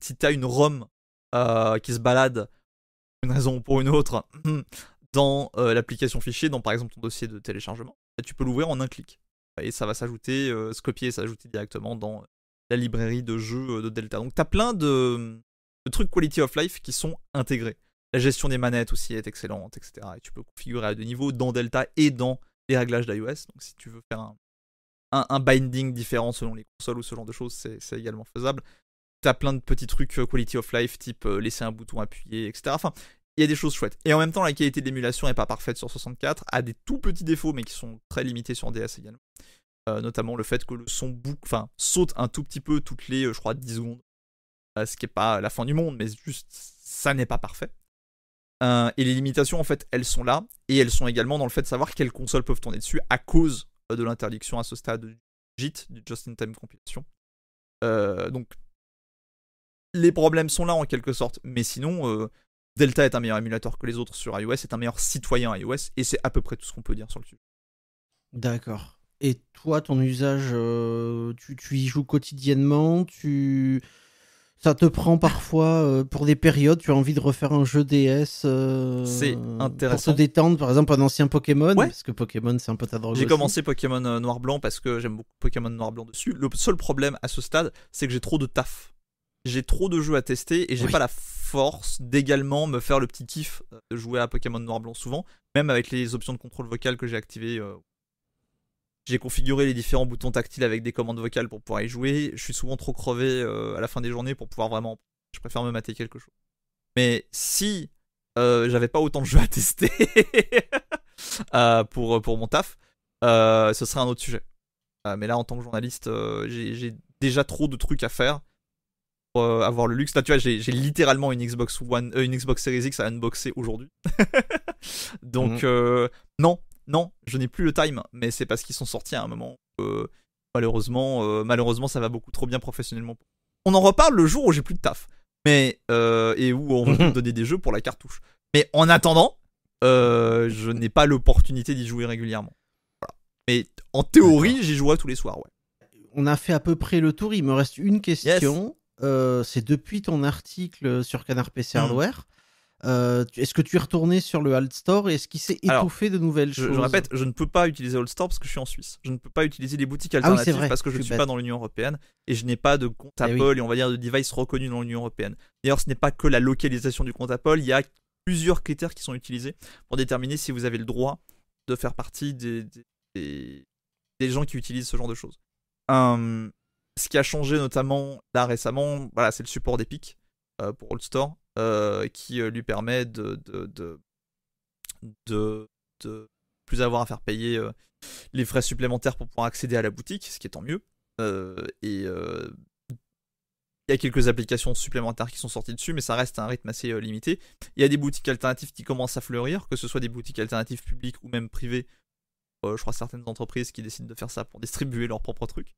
Si tu as une ROM euh, qui se balade une raison ou pour une autre, dans euh, l'application fichier, dans par exemple ton dossier de téléchargement, bah, tu peux l'ouvrir en un clic. Et ça va s'ajouter, euh, se copier et s'ajouter directement dans la librairie de jeux euh, de Delta. Donc tu as plein de, trucs quality of life qui sont intégrés. La gestion des manettes aussi est excellente, etc. Et tu peux configurer à deux niveaux dans Delta et dans les réglages d'iOS. Donc si tu veux faire un, un binding différent selon les consoles ou ce genre de choses, c'est également faisable t'as plein de petits trucs euh, quality of life, type euh, laisser un bouton appuyé, etc. Enfin, il y a des choses chouettes. Et en même temps, la qualité de l'émulation n'est pas parfaite sur 64, a des tout petits défauts, mais qui sont très limités sur DS également. Euh, notamment le fait que le son book enfin, saute un tout petit peu toutes les, je crois, 10 secondes. ce qui n'est pas la fin du monde, mais juste, ça n'est pas parfait. et les limitations, en fait, elles sont là. Et elles sont également dans le fait de savoir quelles consoles peuvent tourner dessus à cause de l'interdiction à ce stade du JIT, du Just-in-Time Compilation. donc, les problèmes sont là en quelque sorte. Mais sinon, euh, Delta est un meilleur émulateur que les autres sur iOS, est un meilleur citoyen iOS, et c'est à peu près tout ce qu'on peut dire sur le sujet. D'accord. Et toi, ton usage, euh, tu, y joues quotidiennement, tu... ça te prend parfois euh, pour des périodes, tu as envie de refaire un jeu DS C'est intéressant. pour se détendre, par exemple un ancien Pokémon, parce que Pokémon c'est un peu ta drogue. J'ai commencé Pokémon noir-blanc parce que j'aime beaucoup Pokémon noir-blanc dessus. Le seul problème à ce stade, c'est que j'ai trop de taf j'ai trop de jeux à tester et j'ai pas la force d'également me faire le petit kiff euh, de jouer à Pokémon Noir Blanc souvent, même avec les options de contrôle vocal que j'ai activées. Euh. j'ai configuré les différents boutons tactiles avec des commandes vocales pour pouvoir y jouer. Je suis souvent trop crevé euh, à la fin des journées pour pouvoir vraiment. Je préfère me mater quelque chose. Mais si j'avais pas autant de jeux à tester pour, pour mon taf, ce serait un autre sujet. mais là, en tant que journaliste, j'ai déjà trop de trucs à faire euh, avoir le luxe. Là, tu vois, j'ai littéralement une Xbox One, euh, une Xbox Series X à unboxer aujourd'hui. Donc, mhm. euh, non, non, je n'ai plus le time, mais c'est parce qu'ils sont sortis à un moment. malheureusement, malheureusement, ça va beaucoup trop bien professionnellement. On en reparle le jour où j'ai plus de taf, mais et où on va me donner des jeux pour la cartouche. Mais en attendant, je n'ai pas l'opportunité d'y jouer régulièrement. Mais en théorie, j'y jouerai tous les soirs, ouais. On a fait à peu près le tour. Il me reste une question. Euh, c'est depuis ton article sur Canard PC hmm. Hardware. Euh, est-ce que tu es retourné sur le Alt Store et est-ce qu'il s'est étouffé de nouvelles choses Je répète, je ne peux pas utiliser Alt Store parce que je suis en Suisse. Je ne peux pas utiliser les boutiques ah alternatives parce que je, ne suis pas dans l'Union Européenne et je n'ai pas de compte eh Apple et on va dire de device reconnu dans l'Union Européenne. D'ailleurs, ce n'est pas que la localisation du compte Apple, il y a plusieurs critères qui sont utilisés pour déterminer si vous avez le droit de faire partie des, des, des gens qui utilisent ce genre de choses. Hum, ce qui a changé notamment là récemment, voilà, c'est le support d'Epic euh, pour Old Store euh, qui euh, lui permet de de, plus avoir à faire payer les frais supplémentaires pour pouvoir accéder à la boutique, ce qui est tant mieux. et il y a quelques applications supplémentaires qui sont sorties dessus, mais ça reste à un rythme assez limité. Il y a des boutiques alternatives qui commencent à fleurir, que ce soit des boutiques alternatives publiques ou même privées. je crois certaines entreprises qui décident de faire ça pour distribuer leurs propres trucs.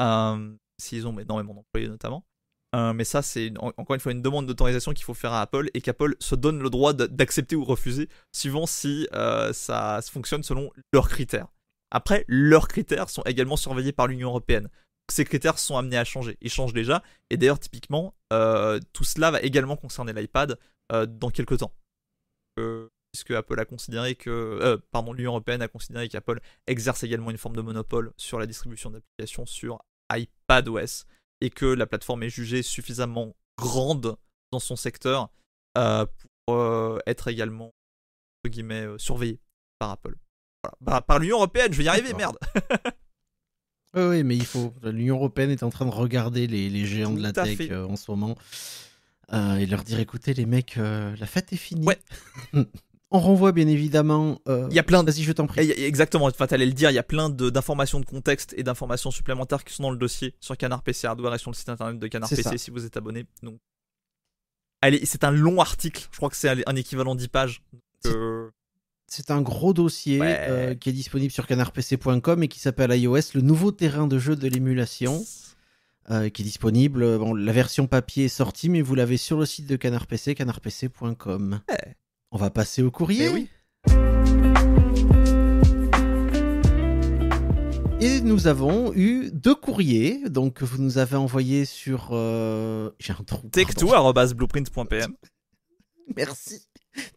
Euh, s'ils ont énormément d'employés notamment. Euh, mais ça, c'est encore une fois une demande d'autorisation qu'il faut faire à Apple et qu'Apple se donne le droit d'accepter ou refuser suivant si euh, ça fonctionne selon leurs critères. Après, leurs critères sont également surveillés par l'Union européenne ces critères sont amenés à changer. Ils changent déjà. Et d'ailleurs, typiquement, tout cela va également concerner l'iPad dans quelques temps puisque Apple a considéré que, euh, pardon, l'Union européenne a considéré qu'Apple exerce également une forme de monopole sur la distribution d'applications sur iPadOS et que la plateforme est jugée suffisamment grande dans son secteur euh, pour euh, être également guillemets surveillée par Apple. Voilà. Bah, par l'Union européenne, je vais y arriver, merde. oui, mais il faut. L'Union européenne est en train de regarder les, géants de la tech en ce moment. et leur dire écoutez les mecs, la fête est finie. Ouais. On renvoie bien évidemment. Euh, il y a plein. Vas-y, je t'en prie. Exactement. Enfin, t'allais le dire. Il y a plein d'informations de, contexte et d'informations supplémentaires qui sont dans le dossier sur Canard PC Hardware et sur le site internet de Canard PC si vous êtes abonné. Donc, allez, c'est un long article. Je crois que c'est un équivalent 10 pages. Euh, c'est un gros dossier euh, qui est disponible sur canardpc.com et qui s'appelle iOS, le nouveau terrain de jeu de l'émulation. qui est disponible. Bon, la version papier est sortie, mais vous l'avez sur le site de Canard PC, canardpc.com. Ouais. On va passer au courrier. Eh oui. Et nous avons eu deux courriers, donc vous nous avez envoyés sur. Euh, j'ai un trou. Tech2@blueprint.pm. Merci.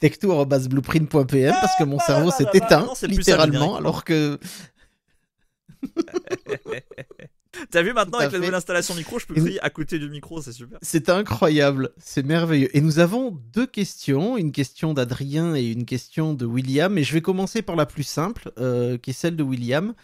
Tech2@blueprint.pm parce que mon ah, cerveau bah, bah, s'est bah, éteint littéralement, alors que. T'as vu maintenant avec la nouvelle installation micro, je peux crier à côté du micro, c'est super. C'est incroyable, c'est merveilleux. Et nous avons deux questions, une question d'Adrien et une question de William. Et je vais commencer par la plus simple, euh, qui est celle de William,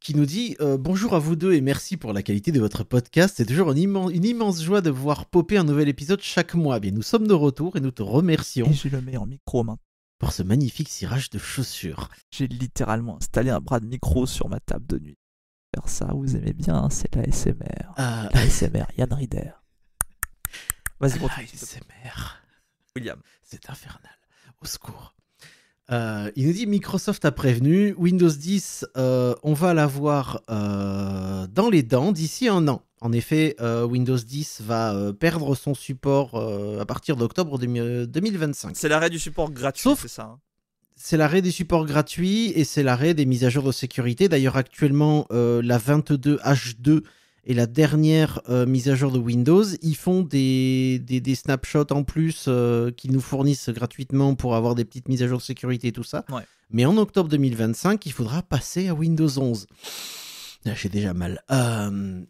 qui nous dit euh, Bonjour à vous deux et merci pour la qualité de votre podcast. C'est toujours une, immense joie de voir popper un nouvel épisode chaque mois. Eh bien, nous sommes de retour et nous te remercions. Et je le mets micro maintenant pour ce magnifique cirage de chaussures. J'ai littéralement installé un bras de micro sur ma table de nuit ça, vous aimez bien, c'est la SMR euh. la SMR Yann Rider. Vas-y, ah, William. C'est infernal. Au secours. Euh, il nous dit Microsoft a prévenu, Windows 10, euh, on va l'avoir dans les dents d'ici un an. En effet, Windows 10 va perdre son support à partir d'octobre 2025. C'est l'arrêt du support gratuit, c'est ça hein c'est l'arrêt des supports gratuits et c'est l'arrêt des mises à jour de sécurité. D'ailleurs, actuellement, euh, la 22H2 est la dernière euh, mise à jour de Windows, ils font des, des, snapshots en plus qui euh, qu'ils nous fournissent gratuitement pour avoir des petites mises à jour de sécurité et tout ça. Mais en octobre 2025, il faudra passer à Windows 11. Ah, j'ai déjà mal.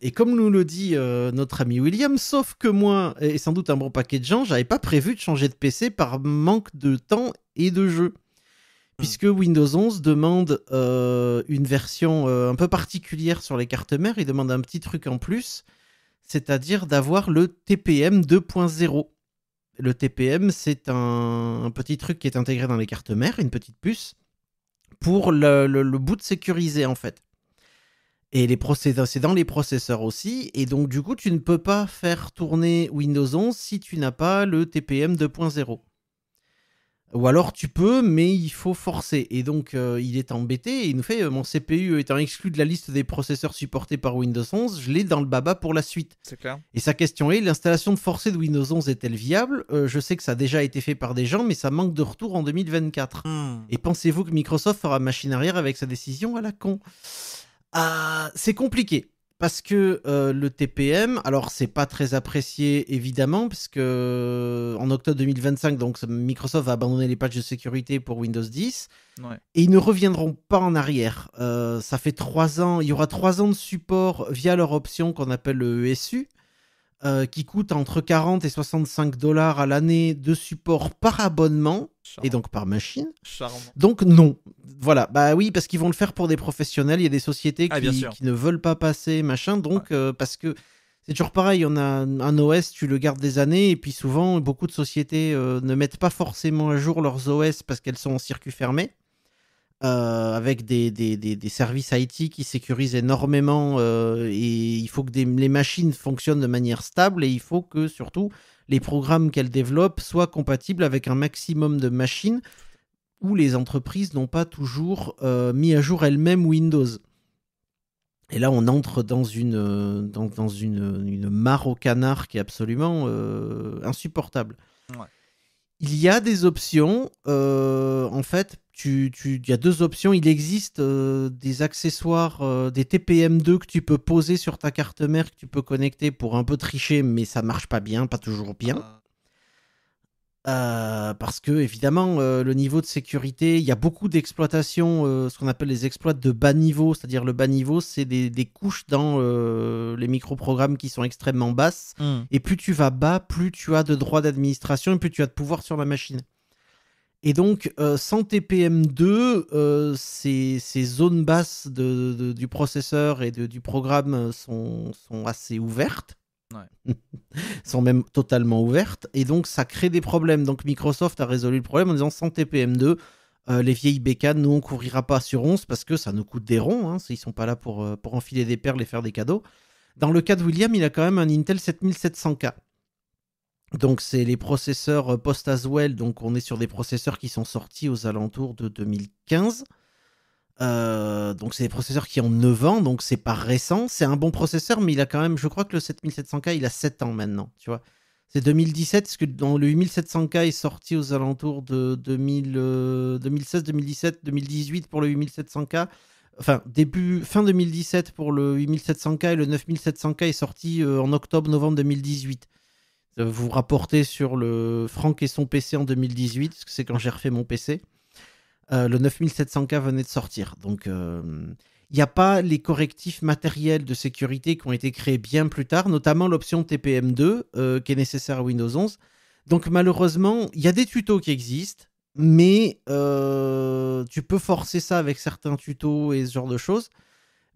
et comme nous le dit notre ami William, sauf que moi, et sans doute un bon paquet de gens, j'avais pas prévu de changer de PC par manque de temps et de jeu. Mmh. puisque Windows 11 demande euh, une version euh, un peu particulière sur les cartes mères, il demande un petit truc en plus, c'est-à-dire d'avoir le TPM 2.0. Le TPM, c'est un, petit truc qui est intégré dans les cartes mères, une petite puce, pour le, le, de boot sécurisé en fait. Et les c'est dans les processeurs aussi. Et donc, du coup, tu ne peux pas faire tourner Windows 11 si tu n'as pas le TPM 2.0. Ou alors tu peux, mais il faut forcer. Et donc euh, il est embêté et il nous fait euh, mon CPU étant exclu de la liste des processeurs supportés par Windows 11, je l'ai dans le baba pour la suite. C'est clair. Et sa question est l'installation de forcée de Windows 11 est-elle viable euh, Je sais que ça a déjà été fait par des gens, mais ça manque de retour en 2024. Hmm. Et pensez-vous que Microsoft fera machine arrière avec sa décision à la con ah, C'est compliqué parce que euh, le TPM, alors c'est pas très apprécié évidemment, puisque euh, en octobre 2025, donc Microsoft va abandonner les patchs de sécurité pour Windows 10, et ils ne reviendront pas en arrière. Euh, ça fait trois ans, il y aura trois ans de support via leur option qu'on appelle le ESU, qui coûte entre 40 et 65 dollars à l'année de support par abonnement et donc par machine. Donc non. Voilà, bah oui, parce qu'ils vont le faire pour des professionnels, il y a des sociétés ah, qui, qui ne veulent pas passer, machin, donc euh, parce que c'est toujours pareil, on a un OS, tu le gardes des années, et puis souvent, beaucoup de sociétés euh, ne mettent pas forcément à jour leurs OS parce qu'elles sont en circuit fermé, euh, avec des, des, des, services IT qui sécurisent énormément, et il faut que les machines fonctionnent de manière stable, et il faut que surtout les programmes qu'elle développe soient compatibles avec un maximum de machines où les entreprises n'ont pas toujours euh, mis à jour elles-mêmes Windows. Et là, on entre dans une, dans, dans une, mare au canard qui est absolument euh, insupportable. Ouais il y a des options. Euh, en fait, tu, tu, il y a deux options. Il existe euh, des accessoires, euh, des TPM2 que tu peux poser sur ta carte mère, que tu peux connecter pour un peu tricher, mais ça marche pas bien, pas toujours bien. Ah. Euh, parce que évidemment euh, le niveau de sécurité, il y a beaucoup d'exploitations, euh, ce qu'on appelle les exploits de bas niveau, c'est-à-dire le bas niveau, c'est des, couches dans les microprogrammes qui sont extrêmement basses, hmm. et plus tu vas bas, plus tu as de droits d'administration et plus tu as de pouvoir sur la machine. Et donc, sans TPM2, ces, zones basses du processeur et du programme sont assez ouvertes. sont même totalement ouvertes. Et donc, ça crée des problèmes. Donc, Microsoft a résolu le problème en disant sans TPM2, euh, les vieilles BK nous, on couvrira pas sur 11 parce que ça nous coûte des ronds. Hein. ils sont pas là pour, euh, pour enfiler des perles et faire des cadeaux. Dans le cas de William, il a quand même un Intel 7700K. Donc, c'est les processeurs euh, post-Aswell. Donc, on est sur des processeurs qui sont sortis aux alentours de 2015. Euh, donc c'est des processeurs qui ont 9 ans, donc c'est pas récent. C'est un bon processeur, mais il a quand même, je crois que le 7700K, il a 7 ans maintenant, tu vois. C'est 2017, parce que dans le 8700K est sorti aux alentours de 2016, 2017, 2018 pour le 8700K. Enfin, début, fin 2017 pour le 8700K et le 9700K est sorti euh, en octobre-novembre 2018. Euh, vous rapportez sur le Franck et son PC en 2018, parce que c'est quand j'ai refait mon PC. Euh, le 9700K venait de sortir. Donc, il euh, n'y a pas les correctifs matériels de sécurité qui ont été créés bien plus tard, notamment l'option TPM2 euh, qui est nécessaire à Windows 11. Donc, malheureusement, il y a des tutos qui existent, mais tu peux forcer ça avec certains tutos et ce genre de choses.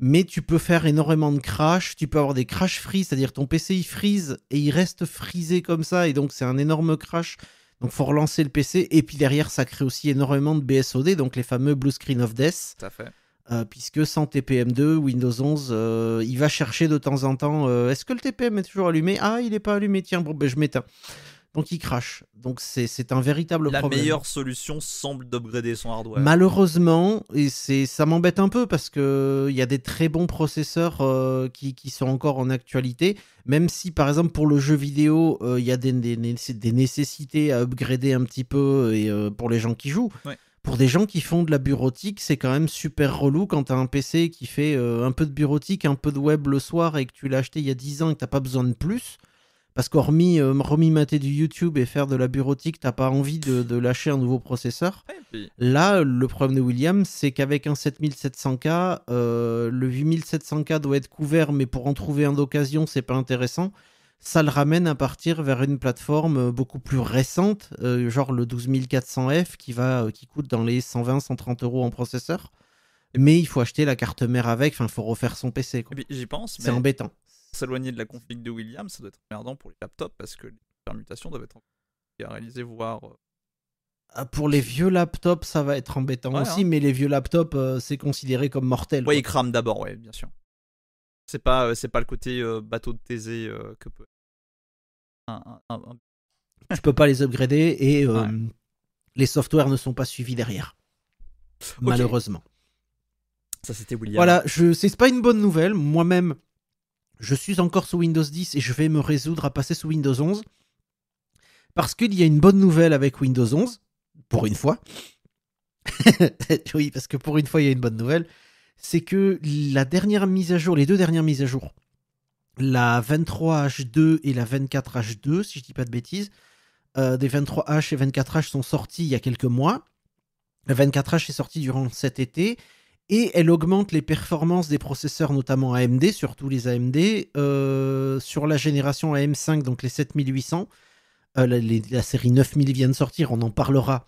Mais tu peux faire énormément de crash, tu peux avoir des crash free, c'est-à-dire ton PC il freeze et il reste frisé comme ça, et donc c'est un énorme crash donc faut relancer le PC et puis derrière ça crée aussi énormément de BSOD, donc les fameux Blue Screen of Death. fait. Euh, puisque sans TPM2, Windows 11, euh, il va chercher de temps en temps euh, est-ce que le TPM est toujours allumé Ah, il n'est pas allumé, tiens, bon, ben, je m'éteins donc il crache. Donc c'est un véritable problème. La meilleure solution semble d'upgrader son hardware. Malheureusement, et ça m'embête un peu parce qu'il y a des très bons processeurs euh, qui, sont encore en actualité, même si par exemple pour le jeu vidéo, euh, il y a des, des, nécessités à upgrader un petit peu et, euh, pour les gens qui jouent. pour des gens qui font de la bureautique, c'est quand même super relou quand as un PC qui fait un peu de bureautique, un peu de web le soir et que tu l'as acheté il y a 10 ans et que t'as pas besoin de plus. Parce qu'hormis euh, mater du YouTube et faire de la bureautique, t'as pas envie de, lâcher un nouveau processeur. Là, le problème de William, c'est qu'avec un 7700K, euh, le 8700K doit être couvert, mais pour en trouver un d'occasion, c'est pas intéressant. Ça le ramène à partir vers une plateforme euh, beaucoup plus récente, euh, genre le 12400F qui, va, qui coûte dans les 120-130 euros en processeur mais il faut acheter la carte mère avec, enfin, il faut refaire son PC. J'y pense, mais. C'est embêtant s'éloigner de la config de William, ça doit être merdant pour les laptops parce que les permutations doivent être réalisées à réaliser, voire. Euh, ah, pour les vieux laptops, ça va être embêtant aussi, hein. mais les vieux laptops, euh, c'est considéré comme mortel. Oui, ils crament d'abord, ouais, bien sûr. C'est pas, euh, c'est pas le côté bateau de Thésée que peut. Un, peux pas les upgrader et les softwares ne sont pas suivis derrière. Malheureusement. Ça, c'était William. Voilà, je... c'est pas une bonne nouvelle. Moi-même, je suis encore sous Windows 10 et je vais me résoudre à passer sous Windows 11. Parce qu'il y a une bonne nouvelle avec Windows 11, pour une fois. oui, parce que pour une fois, il y a une bonne nouvelle. C'est que la dernière mise à jour, les deux dernières mises à jour, la 23H2 et la 24H2, si je ne dis pas de bêtises, euh, des 23H et 24H sont sortis il y a quelques mois. La 24H est sortie durant cet été et elle augmente les performances des processeurs, notamment AMD, surtout les AMD, euh, sur la génération AM5, donc les 7800. Euh, la, série 9000 vient de sortir, on en parlera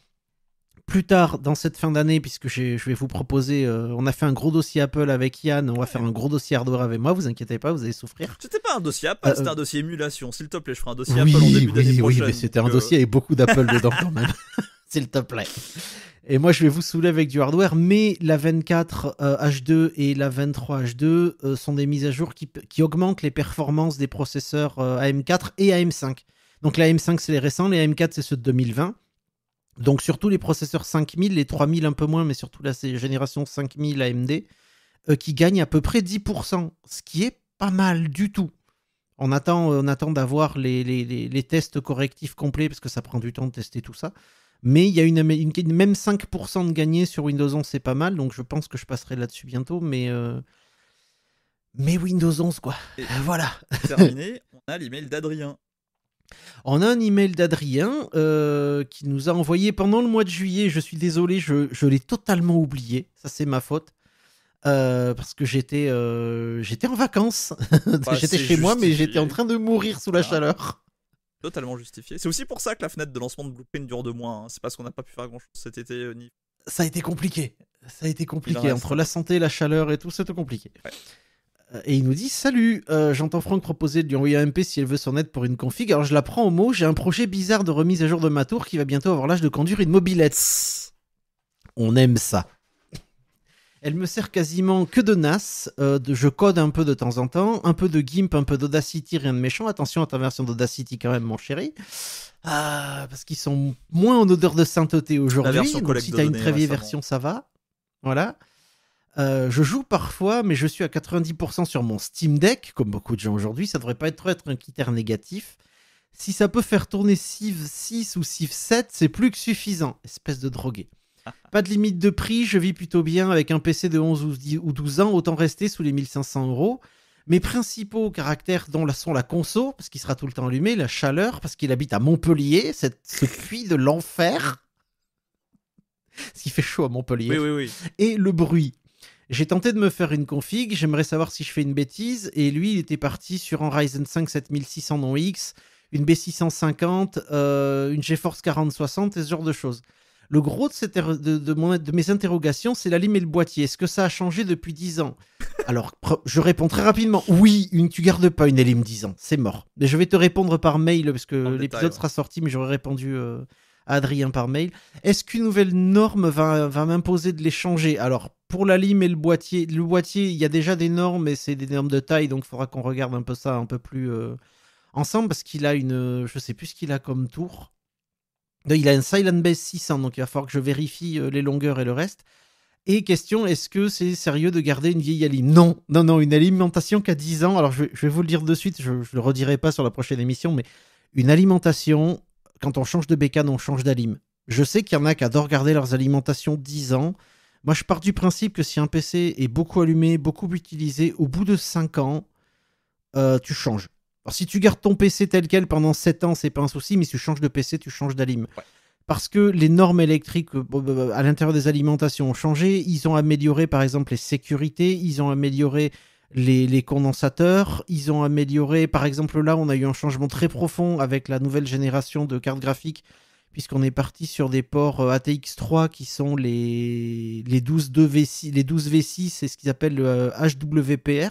plus tard dans cette fin d'année, puisque je vais vous proposer. Euh, on a fait un gros dossier Apple avec Yann, on va faire un gros dossier hardware avec moi, vous inquiétez pas, vous allez souffrir. C'était pas un dossier Apple, c'était un dossier émulation. S'il te plaît, je ferai un dossier Apple en début oui, Oui, mais c'était un dossier avec beaucoup d'Apple dedans quand même. s'il te plaît. Et moi, je vais vous saouler avec du hardware, mais la 24 euh, H2 et la 23 H2 euh, sont des mises à jour qui, augmentent les performances des processeurs euh, AM4 et AM5. Donc la m 5 c'est les récents, les AM4, c'est ceux de 2020. Donc surtout les processeurs 5000, les 3000 un peu moins, mais surtout la génération 5000 AMD, qui gagnent à peu près 10%, ce qui est pas mal du tout. On attend, on attend d'avoir les, les tests correctifs complets, parce que ça prend du temps de tester tout ça. Mais il y a une, même 5% de gagné sur Windows 11, c'est pas mal. Donc je pense que je passerai là-dessus bientôt. Mais, euh, mais Windows 11, quoi. Ah, voilà. Terminé, on a l'email d'Adrien. On a un email d'Adrien euh, qui nous a envoyé pendant le mois de juillet. Je suis désolé, je, l'ai totalement oublié. Ça, c'est ma faute. Euh, parce que j'étais en vacances. Bah, j'étais chez moi, mais j'étais en train de mourir sous la chaleur. Totalement justifié. C'est aussi pour ça que la fenêtre de lancement de Blueprint dure de moins. Hein. C'est parce qu'on n'a pas pu faire grand-chose cet été. Euh, ça a été compliqué. Ça a été compliqué. Entre la santé, la chaleur et tout, c'était compliqué. Euh, et il nous dit Salut, euh, j'entends Franck proposer de lui envoyer un MP si elle veut s'en être pour une config. Alors je la prends au mot j'ai un projet bizarre de remise à jour de ma tour qui va bientôt avoir l'âge de conduire une mobilette. On aime ça. Elle me sert quasiment que de NAS. Euh, je code un peu de temps en temps, un peu de GIMP, un peu d'Audacity, rien de méchant. Attention à ta version d'Audacity quand même, mon chéri. Ah, parce qu'ils sont moins en odeur de sainteté aujourd'hui. Si tu as une très vieille version, ça va. Voilà. Euh, je joue parfois, mais je suis à 90% sur mon Steam Deck, comme beaucoup de gens aujourd'hui. Ça devrait pas être, être un critère négatif. Si ça peut faire tourner Civ 6 ou Civ 7, c'est plus que suffisant. Espèce de drogué. Pas de limite de prix, je vis plutôt bien avec un PC de 11 ou 12 ans, autant rester sous les 1500 euros. Mes principaux caractères dont sont la conso, parce qu'il sera tout le temps allumé, la chaleur, parce qu'il habite à Montpellier, cette, ce puits de l'enfer. Ce qui fait chaud à Montpellier. Oui, oui, oui. Et le bruit. J'ai tenté de me faire une config, j'aimerais savoir si je fais une bêtise, et lui, il était parti sur un Ryzen 5 7600 non X, une B650, euh, une GeForce 4060 et ce genre de choses. Le gros de, mes interrogations, c'est la lime et le boîtier. Est-ce que ça a changé depuis 10 ans Alors, je réponds très rapidement. Oui, une, tu gardes pas une lime 10 ans, c'est mort. Mais je vais te répondre par mail, parce que l'épisode sera sorti, mais j'aurais répondu euh, à Adrien par mail. Est-ce qu'une nouvelle norme va, m'imposer de les changer Alors, pour la lime et le boîtier, le boîtier, il y a déjà des normes, mais c'est des normes de taille, donc il faudra qu'on regarde un peu ça un peu plus... Euh, ensemble parce qu'il a une je sais plus ce qu'il a comme tour il a un Silent Base 600, hein, donc il va falloir que je vérifie euh, les longueurs et le reste. Et question, est-ce que c'est sérieux de garder une vieille alim Non, non, non, une alimentation qui a 10 ans, alors je vais, vous le dire de suite, je ne le redirai pas sur la prochaine émission, mais une alimentation, quand on change de bécane, on change d'alim. Je sais qu'il y en a qui adorent garder leurs alimentations 10 ans. Moi, je pars du principe que si un PC est beaucoup allumé, beaucoup utilisé, au bout de 5 ans, euh, tu changes. Alors, si tu gardes ton PC tel quel pendant 7 ans, c'est pas un souci, mais si tu changes de PC, tu changes d'alim. Parce que les normes électriques euh, à l'intérieur des alimentations ont changé. Ils ont amélioré, par exemple, les sécurités. Ils ont amélioré les, condensateurs. Ils ont amélioré, par exemple, là, on a eu un changement très profond avec la nouvelle génération de cartes graphiques, puisqu'on est parti sur des ports euh, ATX 3 qui sont les, les 12, v 6 les 12 V6 c'est ce qu'ils appellent le HWPR. Euh,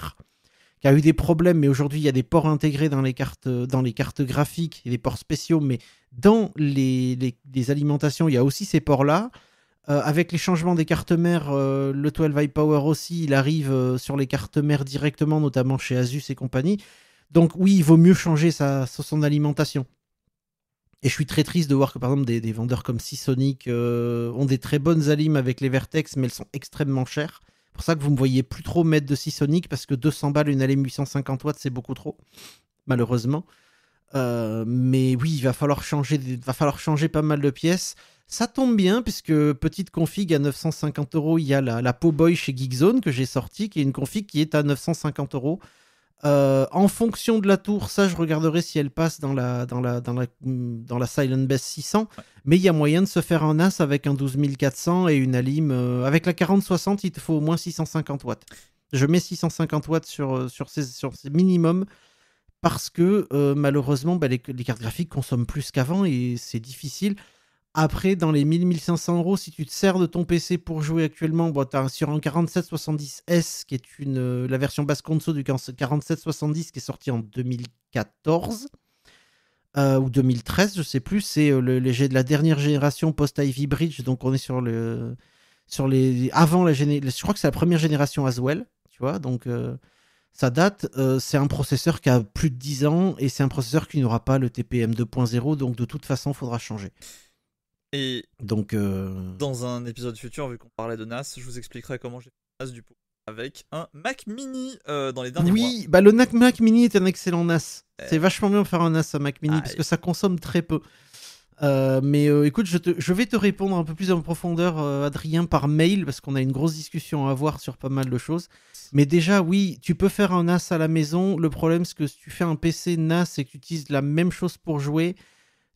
qui a eu des problèmes, mais aujourd'hui il y a des ports intégrés dans les cartes, euh, dans les cartes graphiques, et des ports spéciaux, mais dans les, les, alimentations, il y a aussi ces ports-là. Euh, avec les changements des cartes mères, euh, le 12 Power aussi, il arrive sur les cartes mères directement, notamment chez Asus et compagnie. Donc oui, il vaut mieux changer son alimentation. Et je suis très triste de voir que par exemple des, des vendeurs comme Seasonic ont des très bonnes alimes avec les Vertex, mais elles sont extrêmement chères pour ça que vous me voyez plus trop mettre de Seasonic parce que 200 balles une allée 850 watts c'est beaucoup trop, malheureusement. Euh, mais oui, il va falloir changer, va falloir changer pas mal de pièces. Ça tombe bien puisque petite config à 950 euros, il y a la, la chez Geekzone que j'ai sorti qui est une config qui est à 950 euros euh, en fonction de la tour, ça, je regarderai si elle passe dans la, dans la, dans la, mm, dans la Silent Best 600. Mais il y a moyen de se faire un as avec un 12400 et une Alim. Euh, avec la 4060, il te faut au moins 650 watts. Je mets 650 watts sur, euh, sur, ces, sur ces minimums parce que malheureusement, bah, les, les, cartes graphiques consomment plus qu'avant et c'est difficile. Après, dans les 1000-1500 euros, si tu te sers de ton PC pour jouer actuellement, tu as un 4770S, qui est une, euh, la version basse console du 4770 qui est sorti en 2014 euh, ou 2013, je sais plus. C'est euh, le, léger de la dernière génération post-Ivy Bridge, donc on est sur le. Sur les, avant la Je crois que c'est la première génération Aswell, tu vois, donc. ça date, c'est un processeur qui a plus de 10 ans et c'est un processeur qui n'aura pas le TPM 2.0, donc de toute façon, il faudra changer. Et donc, euh, dans un épisode futur, vu qu'on parlait de NAS, je vous expliquerai comment j'ai fait NAS du pot avec un Mac Mini euh, dans les derniers mois. Oui, bah, le Mac Mini est un excellent NAS. Eh. C'est vachement bien de faire un NAS à Mac Mini parce que ça consomme très peu. Euh, mais écoute, je, je, vais te répondre un peu plus en profondeur, Adrien, par mail, parce qu'on a une grosse discussion à avoir sur pas mal de choses. Mais déjà, oui, tu peux faire un NAS à la maison. Le problème, c'est que si tu fais un PC NAS et que tu utilises la même chose pour jouer,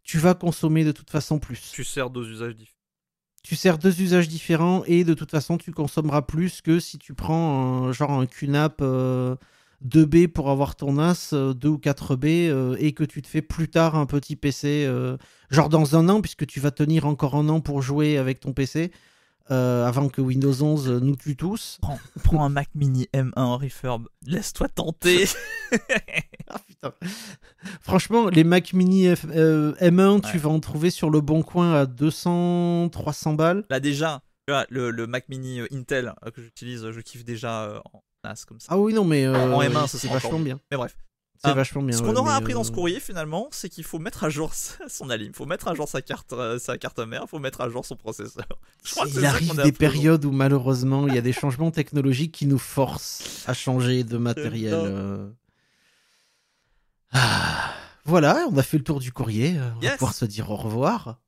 tu vas consommer de toute façon plus. Tu sers deux usages différents. Tu sers deux usages différents et de toute façon, tu consommeras plus que si tu prends un, genre un QNAP 2B euh, pour avoir ton As, 2 euh, ou 4B, euh, et que tu te fais plus tard un petit PC, genre dans un an, puisque tu vas tenir encore un an pour jouer avec ton PC. Euh, avant que Windows 11 nous tue tous. Prends, un Mac Mini M1 en refurb, laisse-toi tenter. ah, putain. Franchement, les Mac Mini euh, M1, tu vas en trouver sur le bon coin à 200, 300 balles. Là déjà, tu vois, le, Mac Mini euh, Intel que j'utilise, je kiffe déjà en NAS comme ça. Ah oui, non, mais en M1, ça c'est vachement bien. Mais bref. C'est ah, vachement bien. Ce qu'on aura appris dans ce euh, courrier finalement, c'est qu'il faut mettre à jour son alim, Il faut mettre à jour sa carte, mère euh, sa carte mère, faut mettre à jour son processeur. il arrive des périodes où malheureusement il y a des changements technologiques qui nous forcent à changer de matériel. Euh. Ah, voilà, on a fait le tour du courrier. On va pouvoir se dire au revoir.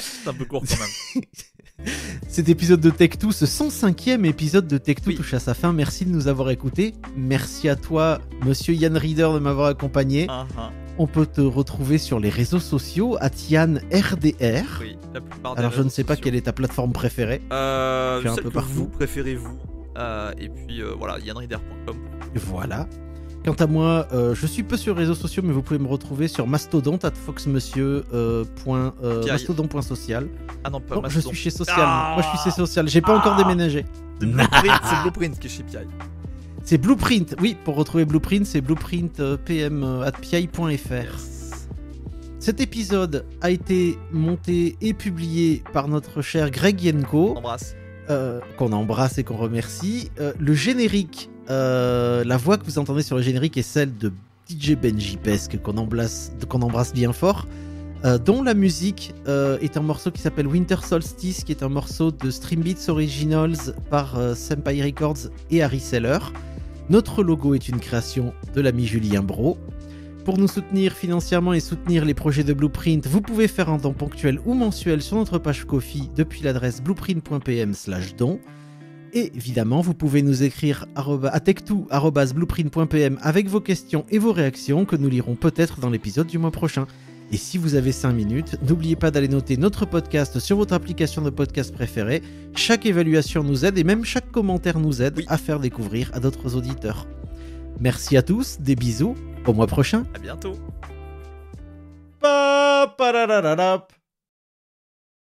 c'est un peu court quand même. Cet épisode de Tech 2, ce 105e épisode de Tech 2 touche à sa fin. Merci de nous avoir écoutés. Merci à toi, monsieur Yann Reader, de m'avoir accompagné. Ah, ah. On peut te retrouver sur les réseaux sociaux, à Yann RDR. Alors, je ne sais pas quelle est ta plateforme préférée. Euh, un peu que Vous préférez vous. Euh, et puis euh, voilà, yannreader.com Voilà. Quant à moi, euh, je suis peu sur les réseaux sociaux, mais vous pouvez me retrouver sur mastodon, euh, euh, social. Ah non, pas non, Je suis chez Social. Ah. moi, je suis chez Social. J'ai pas encore ah. déménagé. C'est Blueprint, qui est chez PI. C'est Blueprint, oui, pour retrouver Blueprint, c'est blueprintpm.fr. Cet épisode a été monté et publié par notre cher Greg Yenko. Qu'on embrasse. qu'on embrasse et qu'on remercie. le générique euh, la voix que vous entendez sur le générique est celle de DJ Benji Pesque qu'on embrasse, qu'on embrasse bien fort, euh, dont la musique euh, est un morceau qui s'appelle Winter Solstice, qui est un morceau de Stream Beats Originals par Senpai Records et Harry Seller. Notre logo est une création de l'ami Julien Bro. Pour nous soutenir financièrement et soutenir les projets de Blueprint, vous pouvez faire un don ponctuel ou mensuel sur notre page Kofi depuis l'adresse blueprint.pm/don évidemment, vous pouvez nous écrire à pm avec vos questions et vos réactions que nous lirons peut-être dans l'épisode du mois prochain. Et si vous avez 5 minutes, n'oubliez pas d'aller noter notre podcast sur votre application de podcast préférée. Chaque évaluation nous aide et même chaque commentaire nous aide à faire découvrir à d'autres auditeurs. Merci à tous, des bisous, au mois prochain. À bientôt.